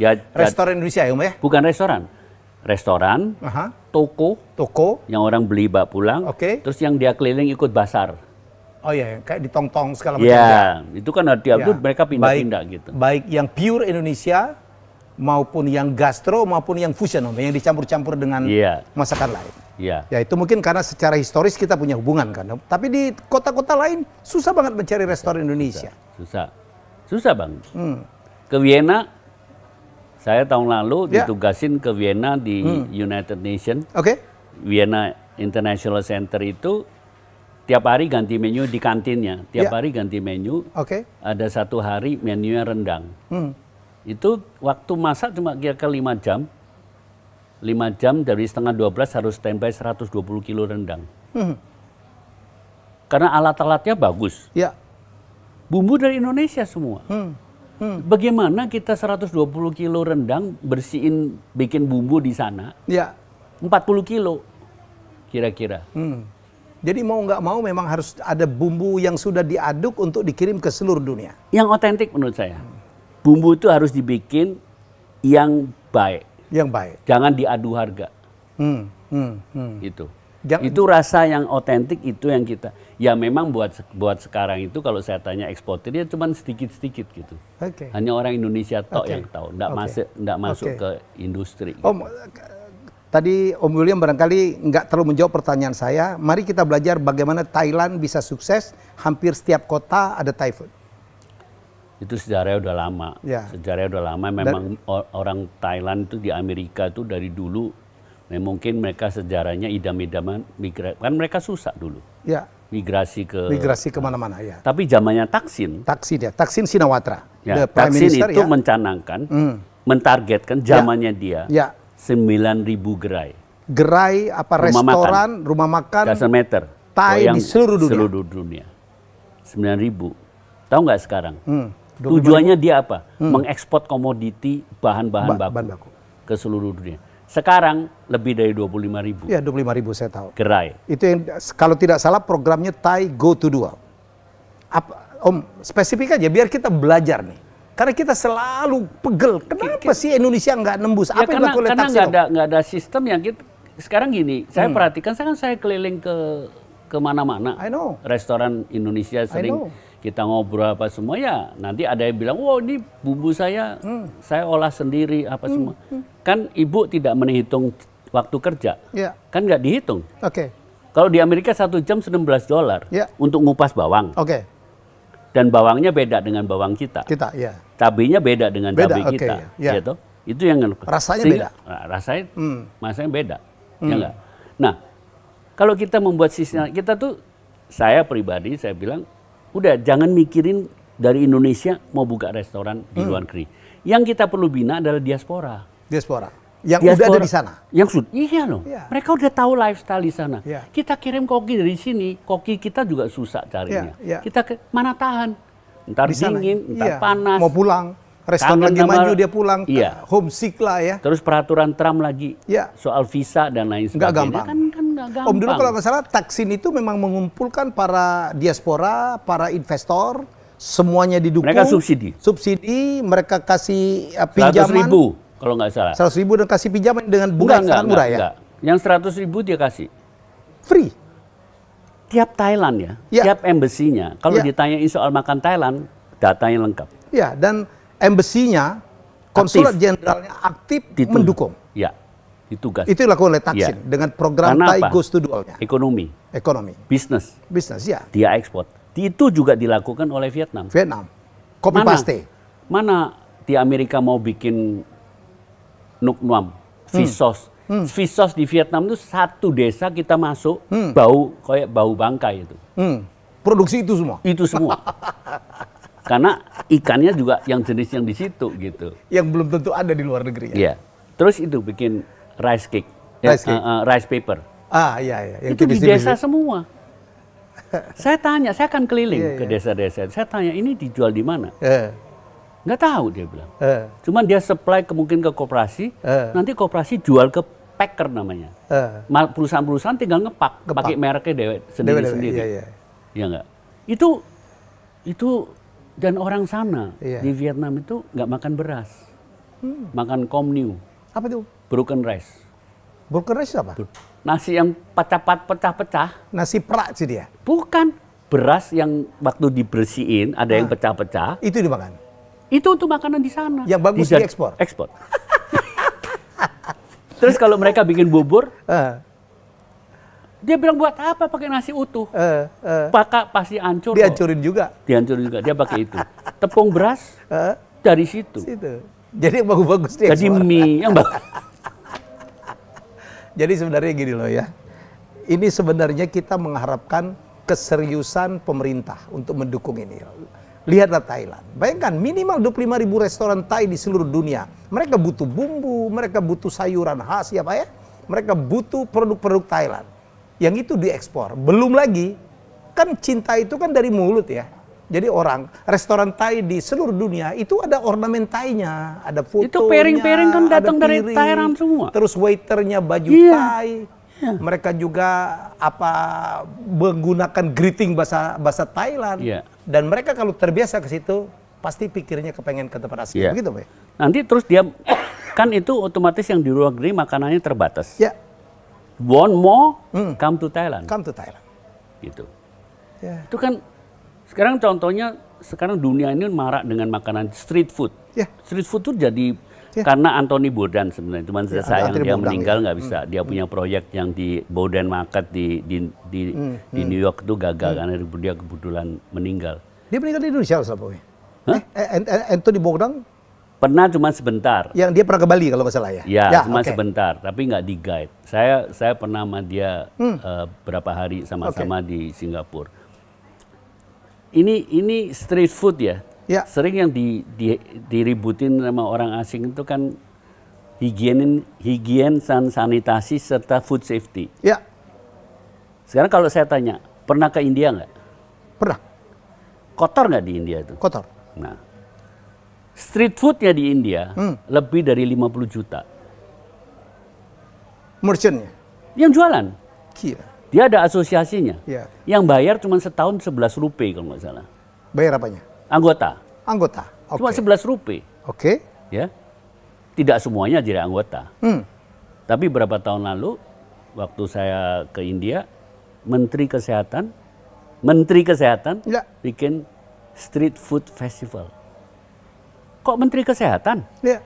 Speaker 1: 1.500 1.500 ya, ya, restoran Indonesia ya, Om ya?
Speaker 2: Bukan restoran restoran, Aha. toko, toko yang orang beli bawa pulang. Oke. Okay. Terus yang dia keliling ikut pasar.
Speaker 1: Oh iya, kayak di tong-tong segala iya, macam. Yeah. itu kan tiap yeah. mereka pindah-pindah gitu. Baik yang pure Indonesia maupun yang gastro maupun yang fusion om, yang dicampur-campur dengan yeah. masakan lain. Yeah. Ya itu mungkin karena secara historis kita punya hubungan kan. Tapi di kota-kota lain susah banget mencari restoran susah, Indonesia.
Speaker 2: Susah. Susah, susah bang. Hmm. Ke Vienna saya tahun lalu yeah. ditugasin ke Vienna di hmm. United Nations. Oke. Okay. Vienna International Center itu tiap hari ganti menu di kantinnya. Tiap yeah. hari ganti menu. Oke. Okay. Ada satu hari menunya rendang. Hmm. Itu waktu masak cuma kira-kira 5 jam. lima jam dari setengah dua belas harus standby 120 kilo rendang. Hmm. Karena alat-alatnya bagus. Ya. Bumbu dari Indonesia semua. Hmm. Hmm. Bagaimana kita 120 kilo rendang bersihin bikin bumbu di sana? Ya. 40 kilo kira-kira. Hmm.
Speaker 1: Jadi mau nggak mau memang harus ada bumbu yang sudah diaduk untuk dikirim ke seluruh dunia.
Speaker 2: Yang otentik menurut saya. Bumbu itu harus dibikin yang baik. Yang baik. Jangan diadu harga. Hmm. Hmm. Hmm. Itu. Jangan. Itu rasa yang otentik itu yang kita ya memang buat buat sekarang itu kalau saya tanya eksportirnya cuma sedikit-sedikit gitu. Okay. Hanya orang Indonesia tok okay. yang tahu, Tidak okay. masuk enggak masuk ke industri. Gitu.
Speaker 1: Om tadi Om William barangkali nggak terlalu menjawab pertanyaan saya. Mari kita belajar bagaimana Thailand bisa sukses hampir setiap kota ada Thai food.
Speaker 2: Itu sejarahnya udah lama. Ya. Sejarahnya udah lama memang Dan, orang Thailand itu di Amerika itu dari dulu Nah, mungkin mereka sejarahnya idam-idaman migran. Kan mereka susah dulu. Ya migrasi ke migrasi
Speaker 1: kemana-mana ya.
Speaker 2: Tapi zamannya Taksin. Taksin
Speaker 1: ya, Taksin Sinawatra. Ya, Taksin Minister, itu ya.
Speaker 2: mencanangkan, mm. mentargetkan ya. zamannya ya. dia sembilan ya. ribu gerai.
Speaker 1: Gerai apa rumah restoran, makan. rumah makan, dasar
Speaker 2: meter, Thai oh, di seluruh dunia. Seluruh dunia. Sembilan ribu. Tahu nggak sekarang? Mm. Tujuannya dia apa? Mm. Mengekspor komoditi bahan-bahan ba baku, bahan baku ke seluruh dunia sekarang lebih dari 25 ribu. Ya
Speaker 1: 25 ribu saya tahu. Gerai. Itu yang kalau tidak salah programnya Thai Go to Dual. Apa, om spesifik aja biar kita belajar nih. Karena kita selalu pegel. Kenapa sih Indonesia nggak nembus? Ya, Apa karena, yang Karena nggak ada
Speaker 2: nggak ada sistem yang kita sekarang gini. Saya hmm. perhatikan, saya kan saya keliling ke kemana-mana. I know. Restoran Indonesia sering kita ngobrol apa semua ya nanti ada yang bilang wow ini bumbu saya hmm. saya olah sendiri apa hmm. semua hmm. kan ibu tidak menghitung waktu kerja yeah. kan nggak dihitung okay. kalau di Amerika satu jam belas dolar yeah. untuk ngupas bawang okay. dan bawangnya beda dengan bawang kita kita ya yeah. cabenya beda dengan beda, cabai okay, kita yeah. gitu itu yang rasanya Sehingga, beda nah, rasanya hmm. rasanya beda ya hmm. ya enggak nah kalau kita membuat sistem kita tuh saya pribadi saya bilang udah jangan mikirin dari Indonesia mau buka restoran di hmm. luar negeri. Yang kita perlu bina adalah diaspora. Diaspora. Yang diaspora, udah ada di sana. Yang sud iya loh. Yeah. Mereka udah tahu lifestyle di sana. Yeah. Kita kirim koki dari sini, koki kita juga susah carinya. Yeah. Yeah. Kita ke, mana tahan? Entar di sana. dingin, entar yeah. panas. Mau
Speaker 1: pulang. Restoran lagi nama, maju dia pulang,
Speaker 2: iya. homesick lah ya. Terus peraturan Trump lagi, iya. soal visa dan lain sebagainya. Gak gampang. Kan Enggak,
Speaker 1: gampang. Om dulu kalau nggak salah Taksin itu memang mengumpulkan para diaspora, para investor, semuanya didukung. Mereka subsidi. Subsidi, mereka kasih uh, pinjaman. 100 ribu kalau nggak salah. 100 ribu
Speaker 2: dan kasih pinjaman dengan bunga enggak, yang sangat murah enggak, ya? Enggak. Yang 100 ribu dia kasih. Free? Tiap Thailand ya, ya. tiap embesinya. Kalau ya. ditanyain soal makan Thailand, datanya lengkap.
Speaker 1: Ya, dan embesinya, konsulat jenderalnya aktif, aktif mendukung.
Speaker 2: Ya gas. Itu dilakukan oleh Taksin ya. dengan
Speaker 1: program Karena Goes
Speaker 2: to Ekonomi. Ekonomi. Bisnis. Bisnis ya. Dia ekspor. Itu juga dilakukan oleh Vietnam. Vietnam. Copy mana, paste. Mana di Amerika mau bikin Nuk Nuam, Visos. Hmm. Visos hmm. di Vietnam itu satu desa kita masuk hmm. bau kayak bau bangkai itu.
Speaker 1: Hmm. Produksi itu semua. Itu semua. (laughs)
Speaker 2: Karena ikannya juga yang jenis yang di situ gitu.
Speaker 1: Yang belum tentu ada di luar negeri ya. Iya.
Speaker 2: Terus itu bikin rice cake, ya, rice, cake. Uh, uh, rice paper.
Speaker 1: Ah iya iya. Yang itu di desa
Speaker 2: semua. (laughs) saya tanya, saya akan keliling yeah, ke iya. desa-desa. Saya tanya ini dijual di mana? Yeah. tahu dia bilang. Yeah. Cuman dia supply ke mungkin ke koperasi, Yeah. nanti koperasi jual ke packer namanya. Eh. Perusahaan-perusahaan tinggal ngepak, ngepak. pakai mereknya dewe, sendiri sendiri. Iya, iya. Ya enggak. Itu itu dan orang sana yeah. di Vietnam itu nggak makan beras. Hmm. Makan komniu. Apa itu? broken rice. Broken rice apa? Nasi yang pecah-pecah-pecah. Nasi perak sih dia? Bukan. Beras yang waktu dibersihin, ada nah, yang ah. pecah-pecah. Itu dimakan? Itu untuk makanan di sana. Yang bagus di diekspor? Ekspor. (laughs) Terus kalau mereka bikin bubur, uh. dia bilang buat apa pakai nasi utuh? Uh, ah, uh. Pakai pasti hancur. Dihancurin juga. Dihancurin juga. Dia pakai itu. Tepung beras uh. dari situ. situ. Jadi bagus-bagus dia. Jadi mie yang bagus.
Speaker 1: (laughs) Jadi sebenarnya gini loh ya. Ini sebenarnya kita mengharapkan keseriusan pemerintah untuk mendukung ini. Lihatlah Thailand. Bayangkan minimal 25 ribu restoran Thai di seluruh dunia. Mereka butuh bumbu, mereka butuh sayuran khas, ya Pak ya. Mereka butuh produk-produk Thailand. Yang itu diekspor. Belum lagi, kan cinta itu kan dari mulut ya. Jadi orang restoran Thai di seluruh dunia itu ada ornamen Thai-nya, ada fotonya. Itu piring-piring kan datang dari Thailand semua. Terus waiternya baju yeah. Thai. Yeah. Mereka juga apa menggunakan greeting bahasa bahasa Thailand. Yeah. Dan mereka kalau terbiasa ke situ pasti pikirnya kepengen ke tempat asli. Yeah. Begitu, Pak.
Speaker 2: Nanti terus dia (coughs) kan itu otomatis yang di luar negeri makanannya terbatas. Ya. Yeah. One more, mm. come to Thailand. Come to Thailand. Gitu. Yeah. Itu kan sekarang contohnya sekarang dunia ini marak dengan makanan street food. Yeah. Street food tuh jadi yeah. karena Anthony Bourdain sebenarnya Cuman yeah, sayang Anthony dia Bourdain, meninggal ya. nggak ya. bisa. Hmm. Dia hmm. punya proyek yang di Bourdain Market di di di, hmm. di hmm. New York itu gagal hmm. karena dia kebetulan meninggal.
Speaker 1: Dia meninggal di Indonesia loh Pak. Eh, eh, eh, Anthony Bourdain
Speaker 2: pernah cuma sebentar.
Speaker 1: Yang dia pernah ke Bali kalau nggak salah ya. Ya, ya cuma okay.
Speaker 2: sebentar, tapi nggak di guide. Saya saya pernah sama dia hmm. uh, berapa hari sama-sama okay. di Singapura ini ini street food ya. Ya. Sering yang di, di, diributin sama orang asing itu kan higienin higien san sanitasi serta food safety. Ya. Sekarang kalau saya tanya, pernah ke India nggak? Pernah. Kotor nggak di India itu? Kotor. Nah, street foodnya di India hmm. lebih dari 50 juta. Merchantnya? Yang jualan. Kira. Dia ada asosiasinya. Ya. Yang bayar cuma setahun 11 rupiah kalau nggak salah. Bayar apanya? Anggota. Anggota. Okay. Cuma 11 rupiah. Oke. Okay. Ya. Tidak semuanya jadi anggota. Hmm. Tapi berapa tahun lalu waktu saya ke India, Menteri Kesehatan, Menteri Kesehatan ya. bikin Street Food Festival. Kok Menteri Kesehatan? Ya.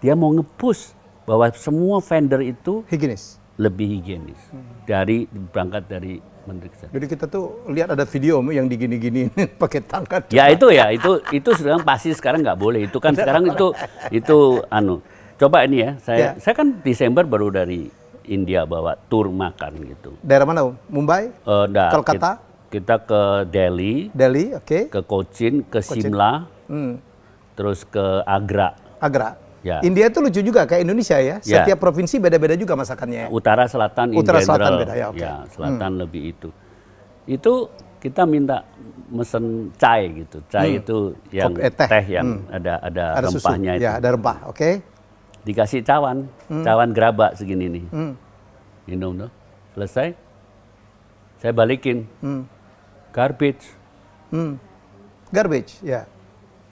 Speaker 2: Dia mau ngepus bahwa semua vendor itu higienis lebih higienis dari berangkat dari menteri kesehatan. Jadi
Speaker 1: kita tuh lihat ada video yang digini-gini (laughs) pakai tangkat. Ya
Speaker 2: itu ya itu itu sekarang pasti sekarang nggak boleh itu kan sekarang itu itu anu coba ini ya saya ya. saya kan Desember baru dari India bawa tur makan gitu.
Speaker 1: Daerah mana? Mumbai?
Speaker 2: Uh, nah, Kolkata? Kita, ke Delhi. Delhi, oke. Okay. Ke Cochin, ke Cochin. Simla. Hmm. Terus ke Agra. Agra Ya.
Speaker 1: India itu lucu juga kayak Indonesia ya. ya. Setiap provinsi beda-beda juga masakannya.
Speaker 2: Utara selatan Utara selatan beda ya. Okay. Ya, hmm. selatan hmm. lebih itu. Itu kita minta mesen cai gitu. Cai hmm. itu yang Kok, eh, teh. teh yang hmm. ada ada, ada rempahnya susu. itu. Ya,
Speaker 1: ada rempah. Oke. Okay.
Speaker 2: Dikasih cawan, hmm. cawan gerabak segini nih. Hmm. Minum tuh. Selesai. Saya balikin. Hmm. Garbage. Hmm. Garbage, ya.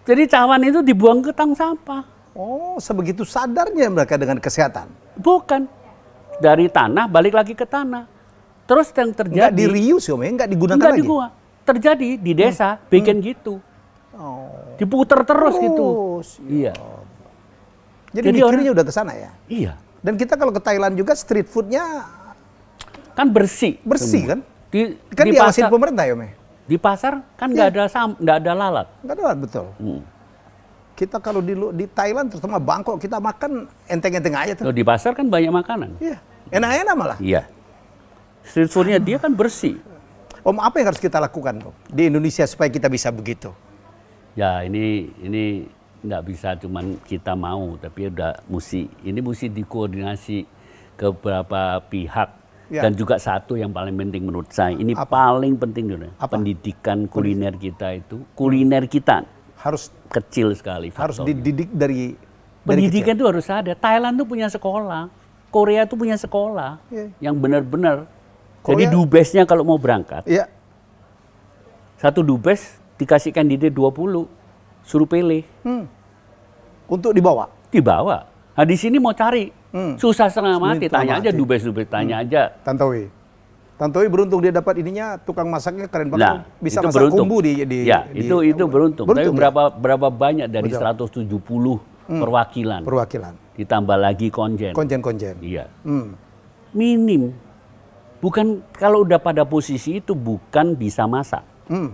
Speaker 2: Jadi cawan itu dibuang ke tong sampah. Oh, sebegitu sadarnya mereka dengan kesehatan? Bukan. Dari tanah balik lagi ke tanah. Terus yang terjadi... Enggak di reuse ya, enggak ya? digunakan enggak lagi? Enggak Terjadi di desa, hmm. bikin hmm. gitu. Oh. Diputer terus, gitu. terus gitu. Iya. Jadi, Jadi mikirnya orang, udah ke sana ya? Iya.
Speaker 1: Dan kita kalau ke Thailand juga street foodnya... Kan bersih. Bersih semua. kan?
Speaker 2: Di, kan di diawasin pasar, pemerintah
Speaker 1: ya, ya? Di
Speaker 2: pasar kan enggak iya. ada nggak ada
Speaker 1: lalat. Enggak ada lalat, betul. Hmm. Kita kalau di, di Thailand, terutama Bangkok, kita makan enteng-enteng aja tuh. Oh, di
Speaker 2: pasar kan banyak makanan.
Speaker 1: Iya, enak-enak malah. Iya. Street foodnya dia kan bersih. Om, apa yang harus kita lakukan Om, di Indonesia supaya kita bisa begitu?
Speaker 2: Ya, ini ini nggak bisa cuman kita mau, tapi udah mesti ini mesti dikoordinasi ke beberapa pihak Ya. Dan juga satu yang paling penting menurut saya, ini Apa? paling penting dunia. Apa? pendidikan kuliner kita itu, kuliner kita harus kecil sekali. Faktor. Harus dididik dari, pendidikan itu harus ada. Thailand tuh punya sekolah, Korea tuh punya sekolah yeah. yang benar-benar. Jadi dubesnya kalau mau berangkat, yeah. satu dubes dikasih kandidat 20, suruh pilih. Hmm. Untuk dibawa? Dibawa. Nah di sini mau cari, hmm. susah setengah mati. Tanya aja dubes-dubes, tanya hmm. aja. Tantowi.
Speaker 1: Tantowi beruntung dia dapat ininya tukang masaknya keren banget. Nah, bisa itu masak beruntung. kumbu di, di Ya, di, itu itu beruntung. beruntung Tapi ya? berapa
Speaker 2: berapa banyak dari Betul. 170 hmm. perwakilan. Perwakilan. Ditambah lagi konjen. Konjen-konjen. Iya. Hmm. Minim. Bukan kalau udah pada posisi itu bukan bisa masak. Hmm.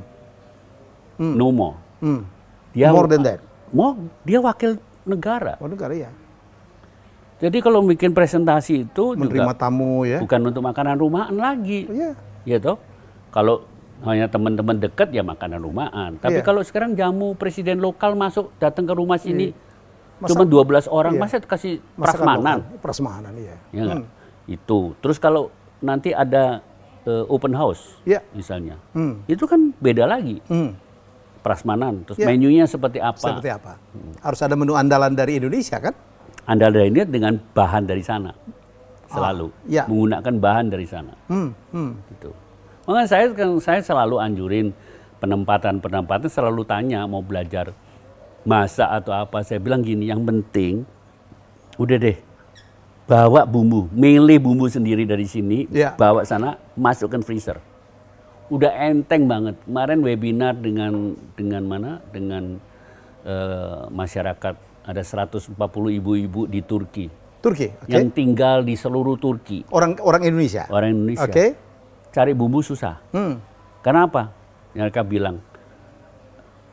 Speaker 2: Hmm. No more. Hmm. Dia more than that. Mau dia wakil negara. Wakil oh, negara ya. Jadi kalau bikin presentasi itu menerima juga tamu ya. Bukan untuk makanan rumahan lagi. Oh, iya. Yeah. Ya toh. Kalau hanya teman-teman dekat ya makanan rumahan. Tapi yeah. kalau sekarang jamu presiden lokal masuk datang ke rumah sini yeah. cuma 12 orang yeah. masa kasih prasmanan.
Speaker 1: Prasmanan iya.
Speaker 2: Ya, hmm. Itu. Terus kalau nanti ada uh, open house yeah. misalnya. Hmm. Itu kan beda lagi. Hmm prasmanan. Terus ya. menunya seperti apa? Seperti apa? Hmm. Harus ada menu andalan dari Indonesia kan? Anda ada ini dengan bahan dari sana
Speaker 1: selalu ah, ya.
Speaker 2: menggunakan bahan dari sana. Hmm, hmm. Gitu. Makanya saya kan, saya selalu anjurin penempatan penempatan selalu tanya mau belajar masak atau apa. Saya bilang gini, yang penting udah deh bawa bumbu, milih bumbu sendiri dari sini, ya. bawa sana, masukkan freezer. Udah enteng banget. Kemarin webinar dengan dengan mana? Dengan uh, masyarakat ada 140 ibu-ibu di Turki. Turki, okay. yang tinggal di seluruh Turki. Orang orang Indonesia. Orang Indonesia. Okay. Cari bumbu susah. Hmm. Kenapa? Mereka bilang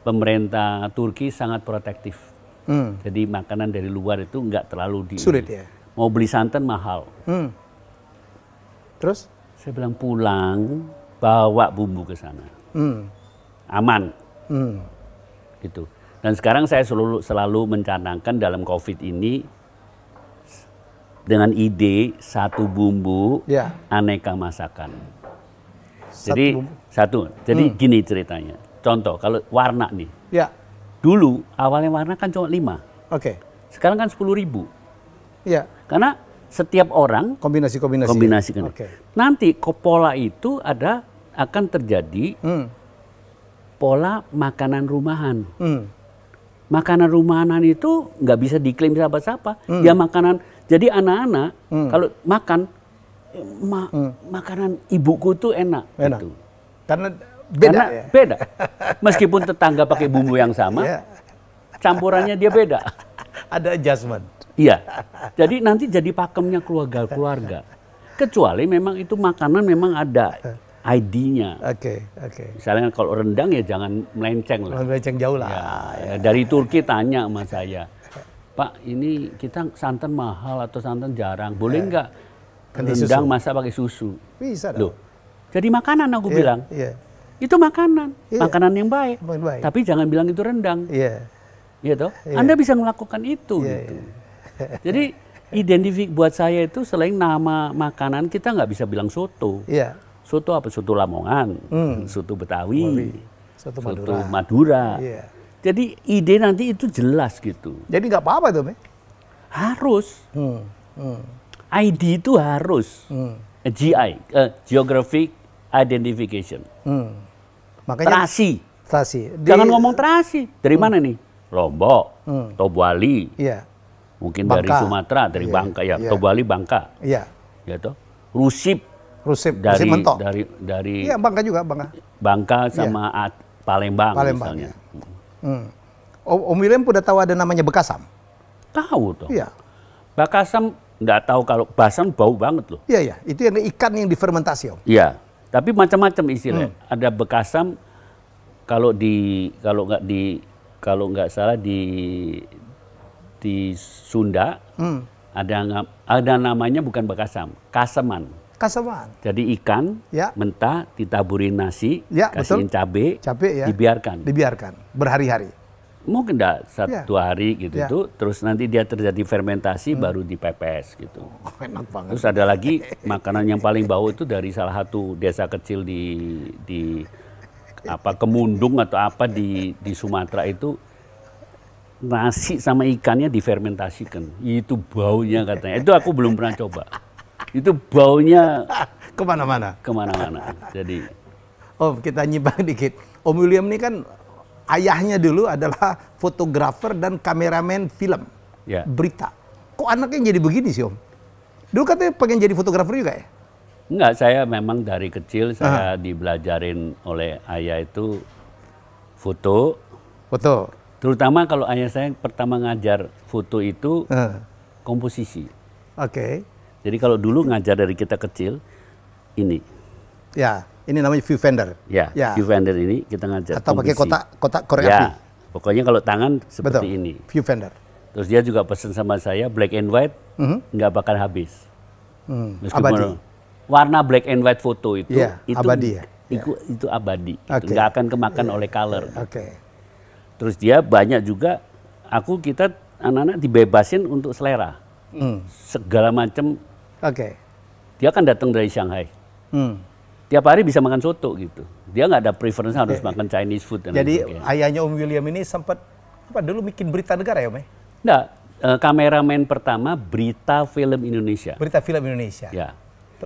Speaker 2: pemerintah Turki sangat protektif. Hmm. Jadi makanan dari luar itu nggak terlalu di. Sulit ya. Mau beli santan mahal. Hmm. Terus? Saya bilang pulang bawa bumbu ke sana. Hmm. Aman. Hmm. Gitu. Dan sekarang saya selalu, selalu mencanangkan dalam COVID ini dengan ide satu bumbu ya. aneka masakan. Satu jadi bumbu. satu. Jadi hmm. gini ceritanya. Contoh kalau warna nih. Ya. Dulu awalnya warna kan cuma lima. Oke. Okay. Sekarang kan sepuluh ribu. Ya. Karena setiap orang kombinasi kombinasi. Kombinasi kan. Okay. Nanti kopola itu ada akan terjadi hmm. pola makanan rumahan. Hmm makanan rumahan itu nggak bisa diklaim siapa-siapa. Hmm. Ya makanan. Jadi anak-anak hmm. kalau makan ma hmm. makanan ibuku tuh enak. Enak. Gitu. Karena beda. Karena ya? beda. (laughs) Meskipun tetangga pakai bumbu yang sama, yeah. campurannya dia beda. (laughs) Ada adjustment. Iya. Jadi nanti jadi pakemnya keluarga-keluarga. Kecuali memang itu makanan memang ada eh. ID-nya. Oke, okay, oke. Okay. Misalnya kalau rendang ya jangan melenceng lah. Melenceng jauh lah. Ya, ya. ya dari ya. Turki tanya sama saya, Pak ini kita santan mahal atau santan jarang, boleh ya. nggak ya. rendang susu. masak pakai susu? Bisa dong. Loh, jadi makanan aku yeah, bilang. Yeah. Itu makanan, yeah. makanan yang baik. baik. Tapi jangan bilang itu rendang. Iya. Iya toh. Yeah. Anda bisa melakukan itu. Yeah, gitu. yeah. (laughs) Jadi identifik buat saya itu selain nama makanan kita nggak bisa bilang soto. Iya soto apa soto Lamongan, hmm. soto Betawi, soto Madura. Soto Madura. Yeah. Jadi ide nanti itu jelas gitu. Jadi nggak apa-apa tuh, Be? Harus. Hmm. Hmm. ID itu harus. Hmm. Eh, GI, uh, eh, Geographic Identification. Hmm. Makanya terasi. Terasi. Di... Jangan ngomong terasi. Dari hmm. mana nih? Lombok, hmm. Tobwali. Yeah. Mungkin Bangka. dari Sumatera, dari yeah. Bangka ya, yeah. Tobwali Bangka. Iya. Yeah. Ya toh. Rusip Rusip, dari, Rusip mentok. Dari dari ya,
Speaker 1: Bangka juga, Bangka.
Speaker 2: Bangka iya. sama ya. At, Palembang, Palembang misalnya. Ya.
Speaker 1: Hmm. Om William udah tahu ada namanya Bekasam?
Speaker 2: Tahu tuh. Iya. Bekasam nggak tahu kalau basam bau banget loh.
Speaker 1: Iya, iya. Itu yang ikan yang difermentasi, Om.
Speaker 2: Iya. Tapi macam-macam istilahnya. Hmm. Ada Bekasam kalau di kalau nggak di kalau nggak salah di di Sunda hmm. ada ada namanya bukan Bekasam, Kaseman. Kasamaan. Jadi ikan ya. mentah ditaburi nasi, ya, kasihin cabe, cabe ya. dibiarkan. Dibiarkan berhari-hari. Mungkin enggak satu ya. hari gitu ya. tuh, terus nanti dia terjadi fermentasi hmm. baru dipepes gitu. Oh,
Speaker 1: enak banget. Terus
Speaker 2: ada lagi makanan yang paling bau itu dari salah satu desa kecil di di apa Kemundung atau apa di di Sumatera itu nasi sama ikannya difermentasikan. Itu baunya katanya. Itu aku belum pernah coba itu baunya (laughs) kemana-mana. Kemana-mana. Jadi. Om, oh, kita nyimak dikit. Om William ini kan
Speaker 1: ayahnya dulu adalah fotografer dan kameramen film. Ya. Berita. Kok anaknya jadi begini sih Om? Dulu katanya pengen jadi fotografer juga ya?
Speaker 2: Enggak, saya memang dari kecil saya Aha. dibelajarin oleh ayah itu foto. Foto. Terutama kalau ayah saya pertama ngajar foto itu Aha. komposisi. Oke. Okay. Jadi kalau dulu ngajar dari kita kecil ini.
Speaker 1: Ya, ini namanya viewfinder, Ya, ya.
Speaker 2: view ini kita ngajar. Atau pakai kotak kotak korek ya, api. Pokoknya kalau tangan seperti Betul. ini. viewfinder. Terus dia juga pesen sama saya black and white mhm. nggak mm -hmm. bakal habis. Hmm, Meskipun abadi. warna black and white foto itu ya, itu abadi ya. Itu, ya. itu abadi. Okay. Nggak akan kemakan ya. oleh color. Ya, oke. Okay. Terus dia banyak juga aku kita anak-anak dibebasin untuk selera. Hmm. Segala macam Oke. Okay. Dia kan datang dari Shanghai. Hmm. Tiap hari bisa makan soto gitu. Dia nggak ada preference okay. harus makan Chinese food. Dan Jadi lain
Speaker 1: ayahnya Om William ini sempat apa dulu bikin berita negara ya, Om? Ya?
Speaker 2: Nggak. Uh, kameramen pertama berita film Indonesia. Berita film Indonesia. Ya.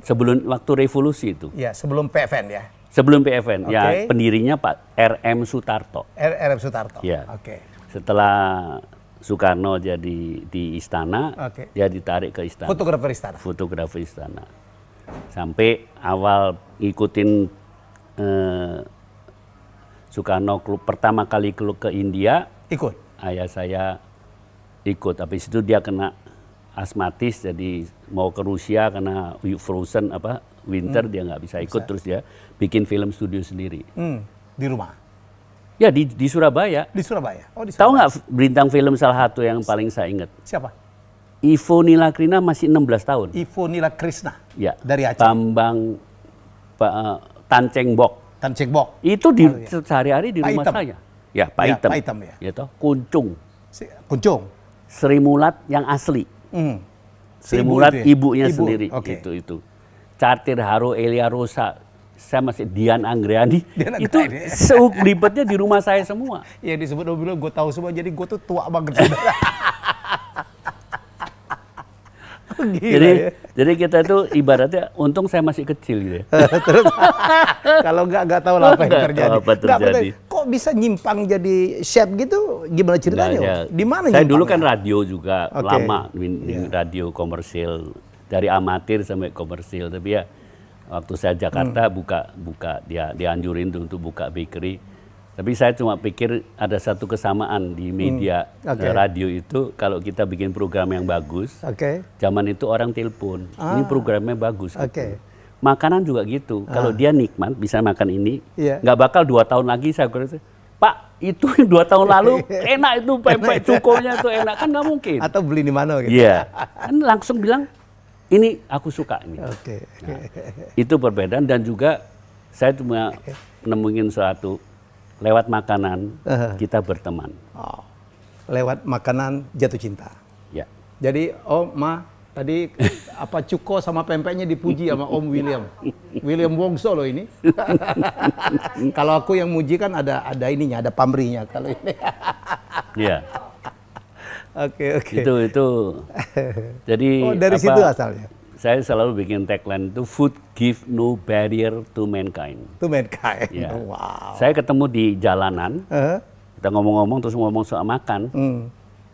Speaker 2: Sebelum waktu revolusi itu. Ya, sebelum PFN ya. Sebelum PFN. Okay. Ya, pendirinya Pak RM Sutarto.
Speaker 1: RM Sutarto. Ya. Oke. Okay.
Speaker 2: Setelah Soekarno jadi di istana, okay. dia ditarik ke istana. Fotografer istana. Fotografer istana. Sampai awal ikutin eh, Soekarno klub pertama kali klub ke India. Ikut. Ayah saya ikut. tapi itu dia kena asmatis jadi mau ke Rusia karena frozen apa winter hmm. dia nggak bisa ikut bisa. terus dia bikin film studio sendiri. Hmm. Di rumah Ya di, di Surabaya.
Speaker 1: Di Surabaya. Oh, di
Speaker 2: Surabaya. Tahu nggak bintang film salah satu yang paling saya ingat? Siapa? Ivo Nila Nilakrina masih 16 tahun. Ivo Nila Krisna. Ya. Dari Aceh. Tambang pa, eh, Tanceng Bok. Tanceng Bok. Itu di ya. sehari-hari di rumah Item. saya. Ya, Pak ya, Item. Pak Item ya. Ya Kuncung. Si, Kuncung. Sri Mulat yang asli. Hmm.
Speaker 1: Sri Mulat ibu ya? ibunya Ibu. sendiri okay.
Speaker 2: itu itu. Cartir Haro Elia Rosa saya masih Dian Anggriani. (laughs) Dian Itu seuk ribetnya di rumah saya semua. Ya disebut dulu bilang gue tahu semua jadi gue tuh tua banget. (laughs)
Speaker 1: Gila, jadi ya?
Speaker 2: jadi kita itu ibaratnya untung saya masih kecil gitu. Ya. (laughs) Terus
Speaker 1: kalau nggak nggak tahu apa yang terjadi. Apa terjadi. Gak, kok bisa nyimpang jadi chef gitu? Gimana ceritanya? ya. Di mana? Saya dulu
Speaker 2: kan radio juga okay. lama yeah. radio komersil dari amatir sampai komersil tapi ya waktu saya Jakarta hmm. buka buka dia dianjurin untuk buka bakery. Tapi saya cuma pikir ada satu kesamaan di hmm. media hmm. okay. Eh, radio itu kalau kita bikin program yang bagus, okay. zaman itu orang telepon, ah. ini programnya bagus. Gitu. Okay. Makanan juga gitu, ah. kalau dia nikmat bisa makan ini, iya. nggak yeah. bakal dua tahun lagi saya kira, Pak itu dua tahun lalu (laughs) iya. enak itu pempek cukonya itu enak kan nggak mungkin. Atau beli di mana? Gitu. Iya, gitu. yeah. kan langsung bilang ini aku suka ini. Okay. Nah, itu perbedaan dan juga saya cuma nemuin suatu lewat makanan uh -huh. kita berteman. Oh.
Speaker 1: Lewat makanan jatuh cinta. Ya. Jadi Om oh, Ma tadi apa Cuko sama pempeknya dipuji sama Om William. William Wongso loh ini. (laughs) Kalau aku yang muji kan ada ada ininya, ada pamrinya kalau ini.
Speaker 2: Iya. Oke oke. Itu itu. (laughs) Jadi oh, dari apa, situ asalnya. Saya selalu bikin tagline itu food give no barrier to mankind. To mankind. Ya. (laughs) Wow. Saya ketemu di jalanan. Uh -huh. Kita ngomong-ngomong terus ngomong soal makan. Hmm.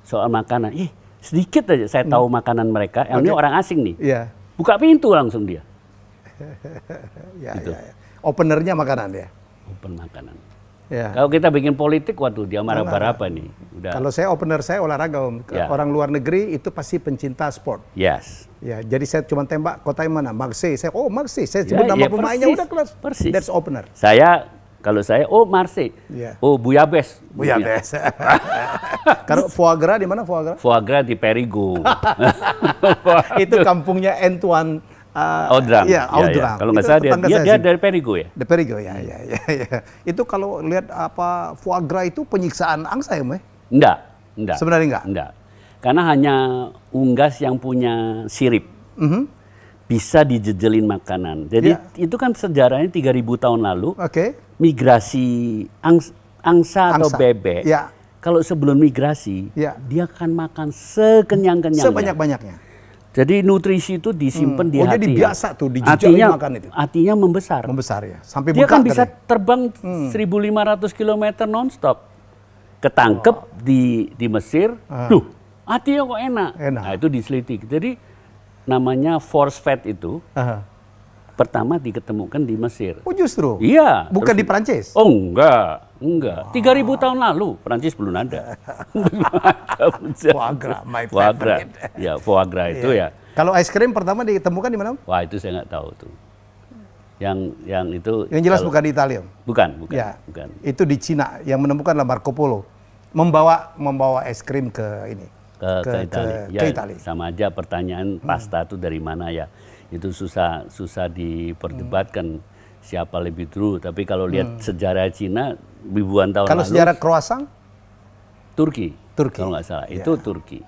Speaker 2: Soal makanan. Ih, eh, sedikit aja saya hmm. tahu makanan mereka. Yang okay. ini orang asing nih. Yeah. Buka pintu langsung dia. (laughs) ya, gitu. ya, ya.
Speaker 1: Openernya makanan ya.
Speaker 2: Open makanan. Ya. Kalau kita bikin politik, waduh, dia marah berapa nih? Udah. Kalau saya
Speaker 1: opener saya olahraga om. Ya. Orang luar negeri itu pasti pencinta sport. Yes. Ya, jadi saya cuma tembak kota yang mana? Marseille. Saya oh Marseille. Saya ya, sebut ya, nama ya, pemainnya udah kelas. Persis. That's opener.
Speaker 2: Saya kalau saya oh Marseille. Ya. Oh Buyabes. Buyabes. Iya.
Speaker 1: (laughs) Kalau foie gras di mana foie gras?
Speaker 2: Foie gras di Perigo.
Speaker 1: (laughs) itu kampungnya Antoine Uh, eh, Audram. Ya, Ya, ya. Kalau nggak salah dia, dia, dia dari
Speaker 2: Perigo ya? Dari Perigo, ya, ya, ya, ya.
Speaker 1: Itu kalau lihat apa foie gras itu penyiksaan angsa ya, Meh?
Speaker 2: Enggak, enggak. Sebenarnya enggak? Enggak. Karena hanya unggas yang punya sirip. Mm -hmm. Bisa dijejelin makanan. Jadi ya. itu kan sejarahnya 3000 tahun lalu. Oke. Okay. Migrasi angsa, angsa, angsa. atau bebek. Ya. Kalau sebelum migrasi, ya. dia akan makan sekenyang-kenyangnya. Sebanyak-banyaknya jadi nutrisi itu disimpan hmm. di oh, hati. jadi ya. biasa ya. tuh dijejalin makan itu. Artinya membesar. Membesar ya. Sampai Dia kan bisa kali. Ya? terbang hmm. 1500 km nonstop. Ketangkep oh. di di Mesir. Ah. Duh, artinya kok enak. enak. Nah, itu diselidiki. Jadi namanya force fed itu pertama diketemukan di Mesir. Oh justru? Iya. Bukan terus, di Prancis. Oh enggak, enggak. Tiga wow. 3.000 tahun lalu Prancis belum ada. (laughs) Foagra, my Foagra. Ya, Foagra itu iya. ya.
Speaker 1: Kalau es krim pertama ditemukan di mana?
Speaker 2: Wah itu saya nggak tahu tuh. Yang yang itu. Yang jelas kalau, bukan di Italia. Bukan, bukan, ya, bukan.
Speaker 1: Itu di Cina yang menemukan Marco Polo membawa membawa es krim ke ini ke, ke, ke Italia. Ya, ke Italia.
Speaker 2: Sama aja pertanyaan pasta itu hmm. dari mana ya itu susah susah diperdebatkan hmm. siapa lebih dulu Tapi kalau lihat hmm. sejarah Cina ribuan tahun kalau lalu. sejarah Kroasang? Turki. Turki. Kalau nggak salah yeah. itu ya. Turki.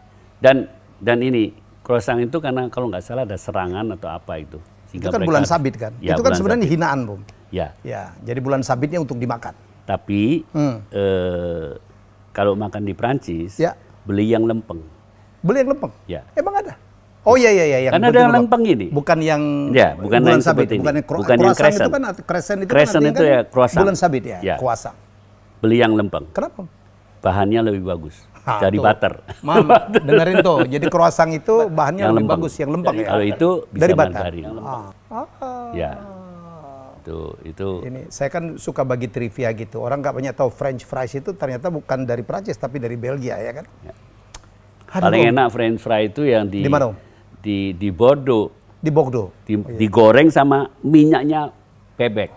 Speaker 2: Dan dan ini Kroasang itu karena kalau nggak salah ada serangan atau apa itu. Sehingga itu kan bulan sabit kan? Ya, itu kan sebenarnya sabit. hinaan, Bung. Ya. Ya, jadi bulan sabitnya untuk dimakan. Tapi hmm. eh, kalau makan di Prancis, ya. beli yang lempeng. Beli yang lempeng? Ya.
Speaker 1: Emang ada? Oh iya iya iya. Yang Karena ada lempeng ini. Bukan yang ya, bukan bulan sabit, ini. bukan yang kru, bukan yang kresen. Kan, itu kan kresen itu kresen ya, kan itu kan ya croissant. Bulan sabit ya,
Speaker 2: ya. Kuasa. Beli yang lempeng. Kenapa? Bahannya lebih bagus. Ha, dari tuh. butter. Mam, (laughs) dengerin tuh. Jadi croissant itu bahannya yang lebih lempeng. bagus yang lempeng Jadi, ya. Kalau itu bisa dari butter. Dari yang lempeng. Ah. Ah. Ya. Itu itu. Ini
Speaker 1: saya kan suka bagi trivia gitu. Orang nggak banyak tahu French fries itu ternyata bukan dari Prancis tapi dari Belgia ya kan. Ya. Paling
Speaker 2: enak French fries itu yang di, di mana? di di Bordeaux. Di Bordeaux. Di, oh, iya. Digoreng sama minyaknya bebek.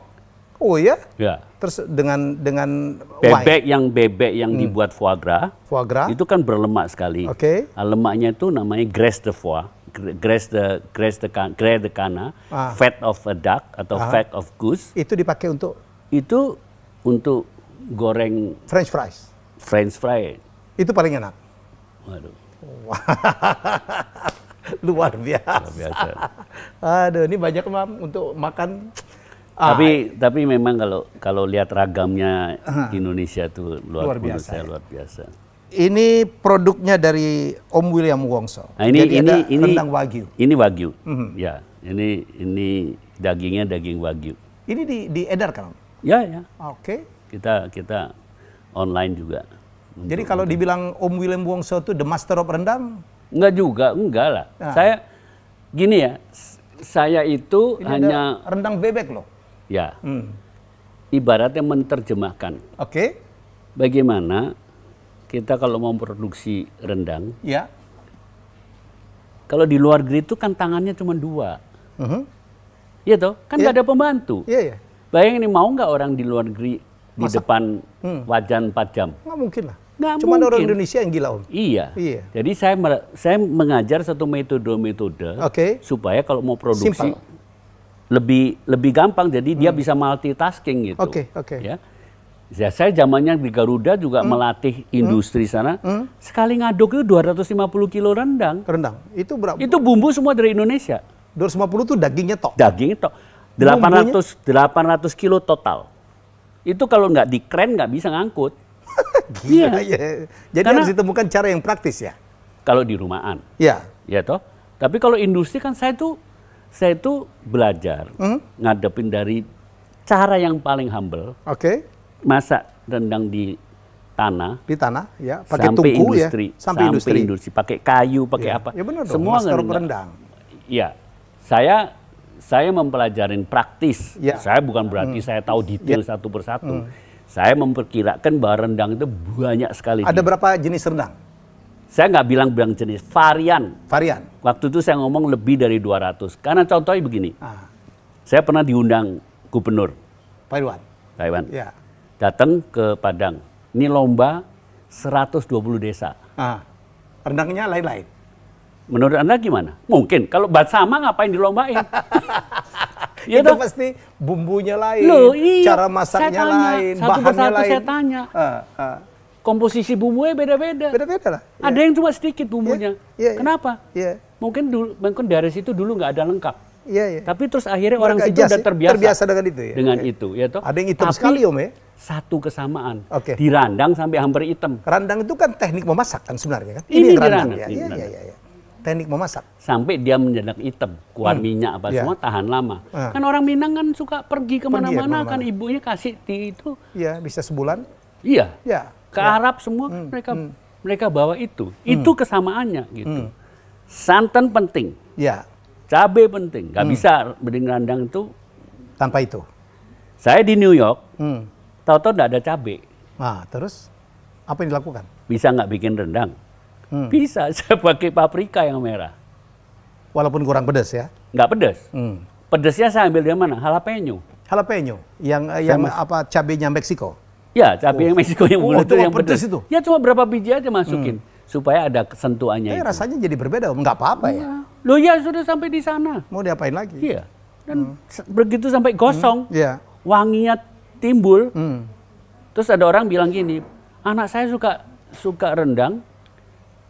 Speaker 2: Oh iya? Ya.
Speaker 1: Terus dengan dengan bebek
Speaker 2: wine. yang bebek yang hmm. dibuat foie gras. Foie gras. Itu kan berlemak sekali. Oke. Okay. Ah, lemaknya itu namanya grass de foie, grass de grass de can, de cana, ah. ah. fat of a duck atau ah. fat of goose. Itu dipakai untuk itu untuk goreng french fries. French fries Itu paling enak. Waduh.
Speaker 1: (laughs) luar biasa. Luar biasa. Aduh, ini banyak mam untuk makan.
Speaker 2: Ah, tapi ah. tapi memang kalau kalau lihat ragamnya Indonesia tuh luar, luar biasa. Saya, luar biasa.
Speaker 1: Ini produknya dari Om William Wongso. Nah, ini Jadi ini ini rendang wagyu.
Speaker 2: Ini wagyu. Mm -hmm. Ya, ini ini dagingnya daging wagyu.
Speaker 1: Ini di diedarkan?
Speaker 2: Ya, ya. Oke. Okay. Kita kita online juga. Jadi kalau dibilang Om William Wongso itu the master of rendang, Enggak juga, enggak lah. Nah. Saya gini ya,
Speaker 1: saya itu Ini hanya rendang bebek loh.
Speaker 2: Ya. Hmm. Ibaratnya menerjemahkan. Oke. Okay. Bagaimana kita kalau mau produksi rendang? Ya. Kalau di luar negeri itu kan tangannya cuma dua. Uh -huh. Iya toh, kan nggak yeah. ada pembantu. Iya yeah, Bayangin nih mau nggak orang di luar negeri di depan hmm. wajan 4 jam?
Speaker 1: Nggak mungkin lah. Gak Cuma mungkin. orang Indonesia
Speaker 2: yang gila om. Iya. iya. Jadi saya saya mengajar satu metode-metode okay. supaya kalau mau produksi Simple. lebih lebih gampang. Jadi hmm. dia bisa multitasking gitu. Oke okay, oke. Okay. Ya. ya. saya zamannya di Garuda juga hmm. melatih industri hmm. sana. Hmm. Sekali ngaduk itu 250 kilo rendang. Rendang. Itu berapa? Itu bumbu semua dari Indonesia. 250 itu dagingnya tok. Dagingnya tok. 800 Bumbunya? 800 kilo total. Itu kalau nggak di kren nggak bisa ngangkut.
Speaker 1: Gila ya. ya. Jadi Karena harus ditemukan cara yang praktis ya.
Speaker 2: Kalau di rumahan. Iya. Ya toh. Tapi kalau industri kan saya tuh saya tuh belajar hmm? ngadepin dari cara yang paling humble. Oke. Okay. Masak rendang di tanah. Di tanah,
Speaker 1: ya. Pakai sampai tungku ya. industri, ya. Sampai, sampai industri.
Speaker 2: industri. Pakai kayu, pakai ya. apa. Ya benar dong. Semua rendang. Iya. Saya saya mempelajarin praktis. Ya. Saya bukan berarti hmm. saya tahu detail ya. satu persatu. Hmm. Saya memperkirakan bahwa rendang itu banyak sekali. Ada dia. berapa jenis rendang? Saya nggak bilang-bilang jenis, varian. Varian. Waktu itu saya ngomong lebih dari 200. Karena contohnya begini. Ah. Saya pernah diundang gubernur. Taiwan. Taiwan. Ya. Datang ke Padang. Ini lomba 120 desa. Ah. Rendangnya lain-lain. Menurut Anda gimana? Mungkin. Kalau bat sama ngapain dilombain? (laughs) Ya itu dong. pasti bumbunya lain, Loh, iya. cara masaknya saya tanya, lain, satu bahannya persatu lain. Saya tanya.
Speaker 1: Uh, uh.
Speaker 2: Komposisi bumbunya beda-beda. Beda-beda lah. Yeah. Ada iya. yang cuma sedikit bumbunya. yeah, yeah. Iya. Kenapa? Yeah. Mungkin dulu, mungkin dari situ dulu nggak ada lengkap. Iya, iya. Tapi terus akhirnya Mereka orang situ udah terbiasa. Terbiasa dengan itu ya. Dengan okay. Iya. itu, ya toh. Ada yang hitam Tapi, sekali, Om ya. Satu kesamaan. Oke. Okay. Dirandang sampai hampir hitam. Randang itu kan teknik memasak kan sebenarnya kan. Ini, Ini dirandang. Ya, ya, ya, ya teknik memasak sampai dia menjadi hitam kuat hmm. minyak apa yeah. semua tahan lama Hmm. kan orang Minang kan suka pergi kemana-mana ya, kan ibunya kasih ti itu iya bisa sebulan iya Yeah. ke yeah. Arab semua hmm. mereka hmm. mereka bawa itu hmm. itu kesamaannya gitu hmm. santan penting ya Cabe penting Gak hmm. bisa bening rendang itu tanpa itu saya di New York hmm. tahu-tahu nggak ada cabai nah terus apa yang dilakukan bisa nggak bikin rendang hmm. bisa sebagai (laughs) paprika yang merah. Walaupun kurang pedas ya? Nggak pedas. Hmm. Pedasnya saya ambil dari mana? Jalapeno.
Speaker 1: Jalapeno yang eh, Famous. yang apa cabenya Meksiko? Ya, cabai oh. yang Meksiko yang oh, itu yang pedas. itu.
Speaker 2: Ya cuma berapa biji aja masukin hmm. supaya ada kesentuhannya. Eh, rasanya jadi berbeda, nggak apa-apa ya. ya. Loh ya sudah sampai di sana. Mau diapain lagi? Iya. Dan hmm. begitu sampai gosong, hmm. yeah. wanginya timbul. Hmm. Terus ada orang bilang gini, anak saya suka suka rendang,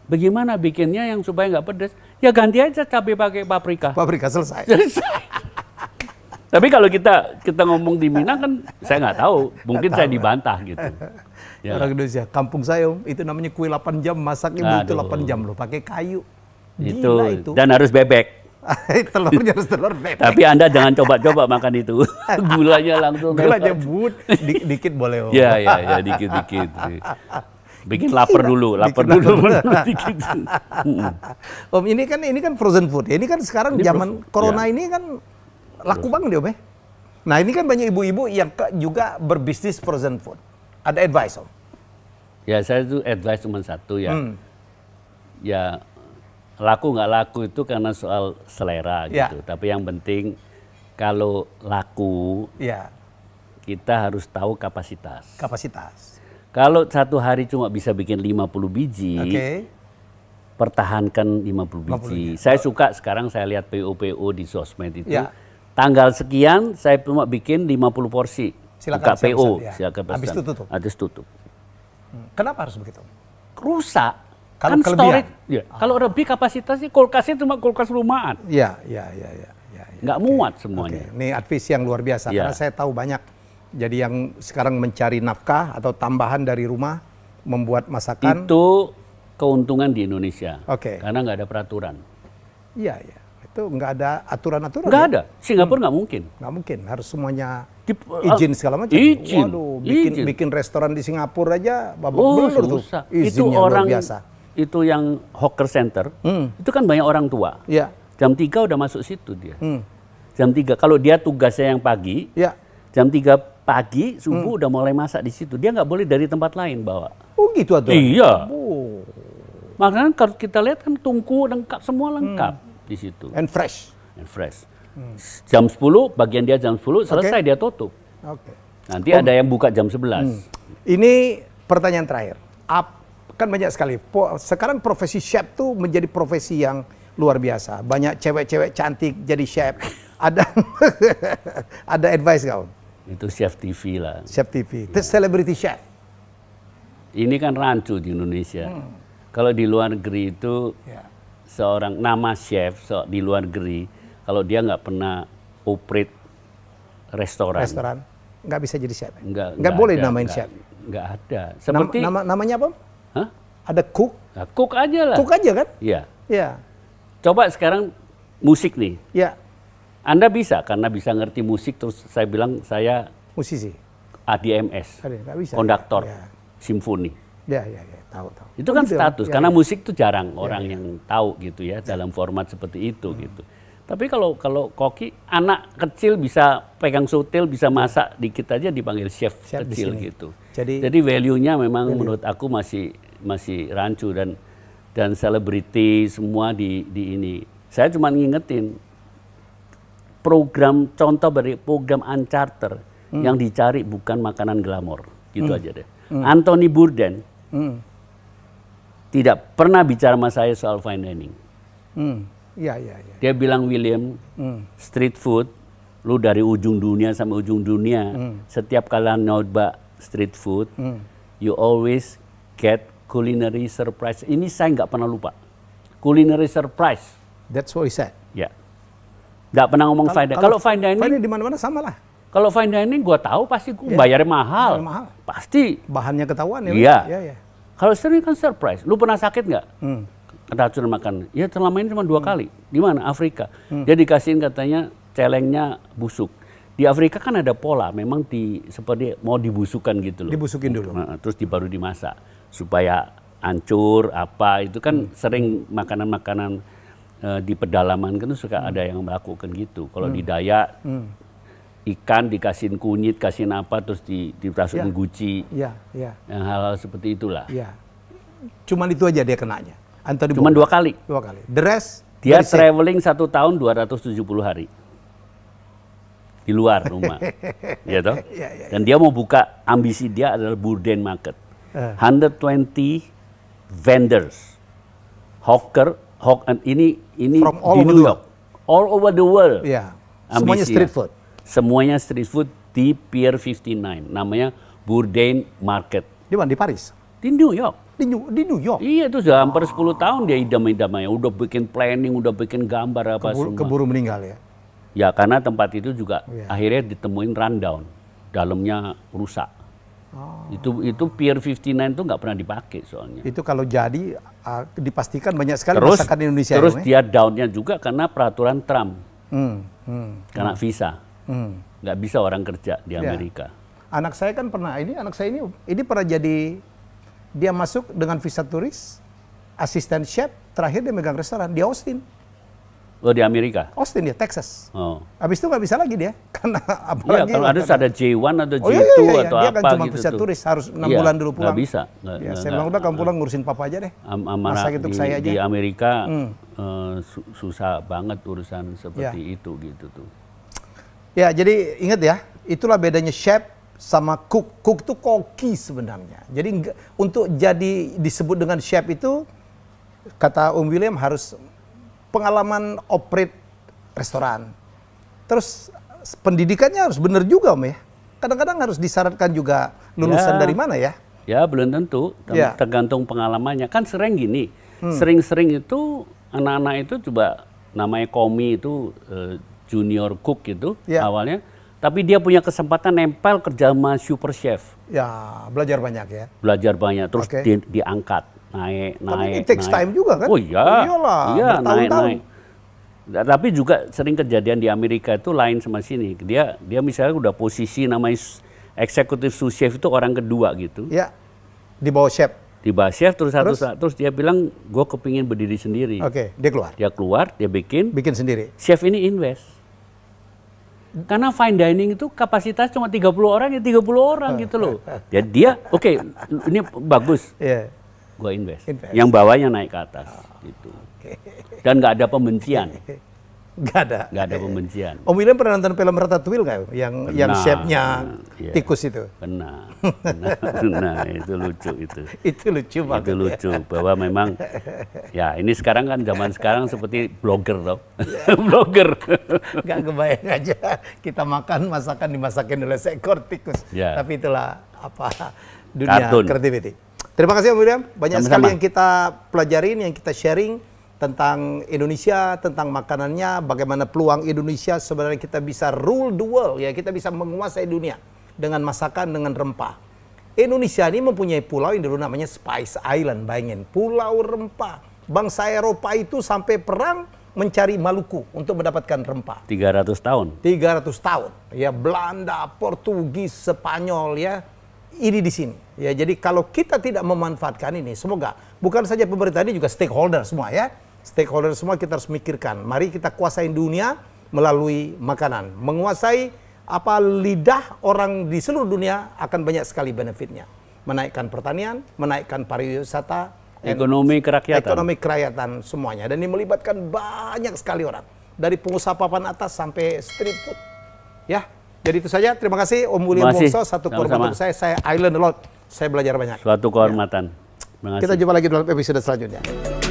Speaker 2: Bagaimana bikinnya yang supaya nggak pedes? Ya ganti aja cabai pakai paprika. Paprika selesai. selesai. Tapi kalau kita kita ngomong di Minang kan saya nggak tahu, mungkin gak tahu, saya dibantah gitu. (laughs) Ya. Orang
Speaker 1: Indonesia, kampung saya itu namanya kue 8 jam, masaknya itu 8 jam loh, pakai kayu. Gila itu, Dan
Speaker 2: harus bebek. (laughs) telurnya harus telur bebek. Tapi Anda jangan coba-coba makan itu. (laughs) Gulanya langsung. Gulanya
Speaker 1: but, dikit dikit boleh. Om. iya iya, ya, dikit-dikit.
Speaker 2: Iya. bikin lapar dulu, lapar dulu. Lapar. (laughs)
Speaker 1: (laughs) om ini kan ini kan frozen food. Ya. Ini kan sekarang ini zaman frozen. corona ya. ini kan laku banget ya, Om. Ya. Nah, ini kan banyak ibu-ibu yang juga berbisnis frozen food. Ada advice, Om?
Speaker 2: Ya, saya itu advice cuma satu ya. Hmm. Ya laku nggak laku itu karena soal selera ya. gitu. Tapi yang penting kalau laku ya. kita harus tahu kapasitas.
Speaker 1: Kapasitas
Speaker 2: kalau satu hari cuma bisa bikin 50 biji, okay. pertahankan 50 biji. 50 biji. Saya suka sekarang saya lihat PO-PO di sosmed itu. Ya. Tanggal sekian saya cuma bikin 50 porsi. Silakan Buka siap, PO, ya. silakan Habis itu tutup. Habis tutup. Hmm. Kenapa harus begitu? Rusak. Kalau kan kelebihan. storage, ya. oh. kalau lebih kapasitasnya kulkasnya cuma kulkas rumahan.
Speaker 1: Iya, iya, iya, iya. Ya, ya, Nggak okay. muat semuanya. Okay. Ini advis yang luar biasa ya. karena saya tahu banyak jadi yang sekarang mencari nafkah atau tambahan dari rumah
Speaker 2: membuat masakan itu keuntungan di Indonesia. Oke. Okay. Karena nggak ada peraturan.
Speaker 1: Iya, iya. Itu nggak ada aturan-aturan. Nggak
Speaker 2: ya? ada. Singapura nggak hmm. mungkin.
Speaker 1: Nggak mungkin. Harus semuanya
Speaker 2: eh, izin segala macam. Izin. Waduh, bikin, izin.
Speaker 1: bikin restoran di Singapura aja babak oh, belur tuh. Itu orang biasa.
Speaker 2: Itu yang hawker center. Hmm. Itu kan banyak orang tua. Iya. Jam 3 udah masuk situ dia. Hmm. Jam 3 kalau dia tugasnya yang pagi. Iya. Jam 3 pagi subuh hmm. udah mulai masak di situ. Dia nggak boleh dari tempat lain bawa. Oh gitu atau? Iya. Oh. Makanya kalau kita lihat kan tungku lengkap semua hmm. lengkap hmm. di situ. And fresh. And fresh. Hmm. Jam 10 bagian dia jam 10 selesai okay. dia tutup. Oke. Okay. Nanti Om, ada yang buka jam 11. Hmm.
Speaker 1: Ini pertanyaan terakhir. Ap, kan banyak sekali. Po, sekarang profesi chef tuh menjadi profesi yang luar biasa. Banyak cewek-cewek cantik jadi chef. ada (laughs) ada advice kau.
Speaker 2: Itu chef TV lah. Chef TV.
Speaker 1: Itu ya. celebrity chef.
Speaker 2: Ini kan rancu di Indonesia. Hmm. Kalau di luar negeri itu ya. seorang nama chef so, di luar negeri kalau dia nggak pernah operate restoran. Restoran.
Speaker 1: Nggak bisa jadi chef.
Speaker 2: Nggak, nggak, boleh ada, namain nggak, chef. Nggak ada. Seperti nama, nama namanya apa? Hah? Ada cook. Nah,
Speaker 1: cook aja lah. Cook aja kan? Iya. Iya.
Speaker 2: Coba sekarang musik nih. Iya. Anda bisa karena bisa ngerti musik terus saya bilang saya musisi. ADMS. Ah, ah, bisa. Konduktor ya. simfoni.
Speaker 1: Ya, ya, ya, tahu, tahu.
Speaker 2: Itu kan Begitu. status ya, karena ya. musik tuh jarang ya, orang ya. yang tahu gitu ya, ya dalam format seperti itu hmm. gitu. Tapi kalau kalau koki anak kecil bisa pegang sutil, bisa masak dikit aja dipanggil chef, chef kecil gitu. Jadi, Jadi value-nya memang value. menurut aku masih masih rancu dan dan selebriti semua di di ini. Saya cuma ngingetin program contoh dari program uncharter hmm. yang dicari bukan makanan glamor gitu hmm. aja deh. Hmm. Anthony Burden hmm. tidak pernah bicara sama saya soal fine dining.
Speaker 1: Hmm. Ya, ya,
Speaker 2: ya. Dia bilang William hmm. street food lu dari ujung dunia sama ujung dunia hmm. setiap kalian nyoba street food hmm. you always get culinary surprise. Ini saya nggak pernah lupa. Culinary surprise. That's what he said. Nggak pernah ngomong kalo, fine dining. Kalau fine
Speaker 1: dining, fine di mana-mana sama lah.
Speaker 2: Kalau fine dining gue tahu pasti gue yeah. bayar mahal. Bayar mahal. Pasti. Bahannya ketahuan ya. Iya. Yeah, yeah. Kalau sering kan surprise. Lu pernah sakit nggak? Hmm. Keracunan makanan. Ya selama ini cuma dua hmm. kali. Di mana? Afrika. Hmm. Dia dikasihin katanya celengnya busuk. Di Afrika kan ada pola, memang di seperti mau dibusukan gitu loh. Dibusukin dulu. Nah, terus di, baru dimasak supaya hancur apa itu kan hmm. sering makanan-makanan uh, di pedalaman kan suka hmm. ada yang melakukan gitu. Kalau hmm. di Dayak hmm. ikan dikasihin kunyit, kasihin apa terus di dirasukin ya. guci. Iya, iya. Yang hal-hal seperti itulah.
Speaker 1: Iya. Cuman itu aja dia kenanya. Anthony Cuman dua kali. Dua kali.
Speaker 2: The rest dia traveling satu tahun 270 hari di luar rumah, (laughs) ya toh. Ya, ya, Dan ya. dia mau buka ambisi dia adalah Burden Market, uh. Eh. 120 vendors, hawker Hawk ini ini From di New York, all over the world. Yeah. Semuanya street food. Semuanya street food di Pier 59, namanya Bourdain Market. Di mana? Di Paris? Di New York. Di New, di New York? Iya, itu sudah hampir oh. 10 tahun dia idam-idamnya. Udah bikin planning, udah bikin gambar apa keburu, semua. Keburu meninggal ya? Ya, karena tempat itu juga yeah. akhirnya ditemuin rundown. Dalamnya rusak. Oh. Itu itu Pier 59 itu nggak pernah dipakai soalnya.
Speaker 1: Itu kalau jadi ah, dipastikan banyak sekali terus, masakan Indonesia. Terus
Speaker 2: ya, dia downnya juga karena peraturan Trump. Hmm, hmm, karena hmm. visa. Hmm. Nggak hmm. bisa orang kerja di ya. Amerika. Ya.
Speaker 1: Anak saya kan pernah ini anak saya ini ini pernah jadi dia masuk dengan visa turis, asisten chef, terakhir dia megang restoran di Austin.
Speaker 2: Oh di Amerika?
Speaker 1: Austin dia, Texas. Oh. Abis itu nggak bisa lagi dia, (laughs) karena apa Iya, kalau ada
Speaker 2: ada J1 atau J2 oh, iya, iya, iya. atau dia apa kan cuma gitu turis, harus 6 iya, bulan dulu pulang. Nggak bisa. Nggak, ya, saya bilang
Speaker 1: udah kamu pulang ngurusin papa aja deh. Am Masa gitu di, saya aja. Di Amerika hmm.
Speaker 2: uh, susah banget urusan seperti ya. itu gitu tuh.
Speaker 1: Ya, jadi ingat ya, itulah bedanya chef sama cook. Cook tuh koki sebenarnya. Jadi untuk jadi disebut dengan chef itu kata Om William harus pengalaman operate restoran. Terus pendidikannya harus benar juga, Om ya. Kadang-kadang harus disyaratkan juga lulusan ya, dari mana ya?
Speaker 2: Ya, belum tentu. Ya. Tergantung pengalamannya. Kan sering gini, hmm. sering-sering hmm. itu anak-anak itu coba namanya komi itu eh, junior cook gitu ya. awalnya tapi dia punya kesempatan nempel kerja sama super chef. Ya, belajar banyak ya. Belajar banyak terus okay. di, diangkat naik, naik, Tapi it takes naik. time juga kan? Oh iya, Oh, iya naik, naik. Tapi juga sering kejadian di Amerika itu lain sama sini. Dia dia misalnya udah posisi namanya eksekutif sous chef itu orang kedua gitu. Iya. di bawah chef. Di bawah chef terus, terus? satu terus dia bilang gue kepingin berdiri sendiri. Oke, okay, dia keluar. Dia keluar, dia bikin. Bikin sendiri. Chef ini invest. Karena fine dining itu kapasitas cuma 30 orang ya 30 orang gitu loh. (laughs) jadi dia, oke okay, ini bagus. Yeah gua invest. invest. Yang bawahnya naik ke atas oh, gitu. Dan nggak ada pembencian. (laughs) Nggak ada. Nggak ada pembencian.
Speaker 1: Om William pernah nonton film Ratatouille nggak? Yang pernah, yang shape-nya iya. tikus itu. Pernah. (laughs) Pernah, itu
Speaker 2: lucu itu. itu lucu banget. Itu ya. lucu bahwa memang ya ini sekarang kan zaman sekarang seperti blogger loh. Iya. (laughs) blogger. gak
Speaker 1: kebayang aja kita makan masakan dimasakin oleh seekor tikus. Ya. Tapi itulah apa dunia kreativiti. Terima kasih Om William. Banyak Sama-sama. sekali yang kita pelajarin, yang kita sharing tentang Indonesia, tentang makanannya, bagaimana peluang Indonesia sebenarnya kita bisa rule the world ya, kita bisa menguasai dunia dengan masakan dengan rempah. Indonesia ini mempunyai pulau yang dulu namanya Spice Island, bayangin pulau rempah. Bangsa Eropa itu sampai perang mencari Maluku untuk mendapatkan rempah.
Speaker 2: 300 tahun.
Speaker 1: 300 tahun. Ya Belanda, Portugis, Spanyol ya ini di sini. Ya, jadi kalau kita tidak memanfaatkan ini, semoga bukan saja pemerintah ini juga stakeholder semua ya. Stakeholder semua kita harus mikirkan. Mari kita kuasai dunia melalui makanan. Menguasai apa lidah orang di seluruh dunia akan banyak sekali benefitnya. Menaikkan pertanian, menaikkan pariwisata,
Speaker 2: ekonomi kerakyatan. Ekonomi
Speaker 1: kerakyatan semuanya dan ini melibatkan banyak sekali orang dari pengusaha papan atas sampai street food.
Speaker 2: Ya, jadi itu saja. Terima
Speaker 1: kasih Om William Wongso. Satu kehormatan saya. Saya Island lot. Saya belajar banyak.
Speaker 2: Suatu kehormatan. Ya. Kita
Speaker 1: jumpa lagi dalam episode selanjutnya.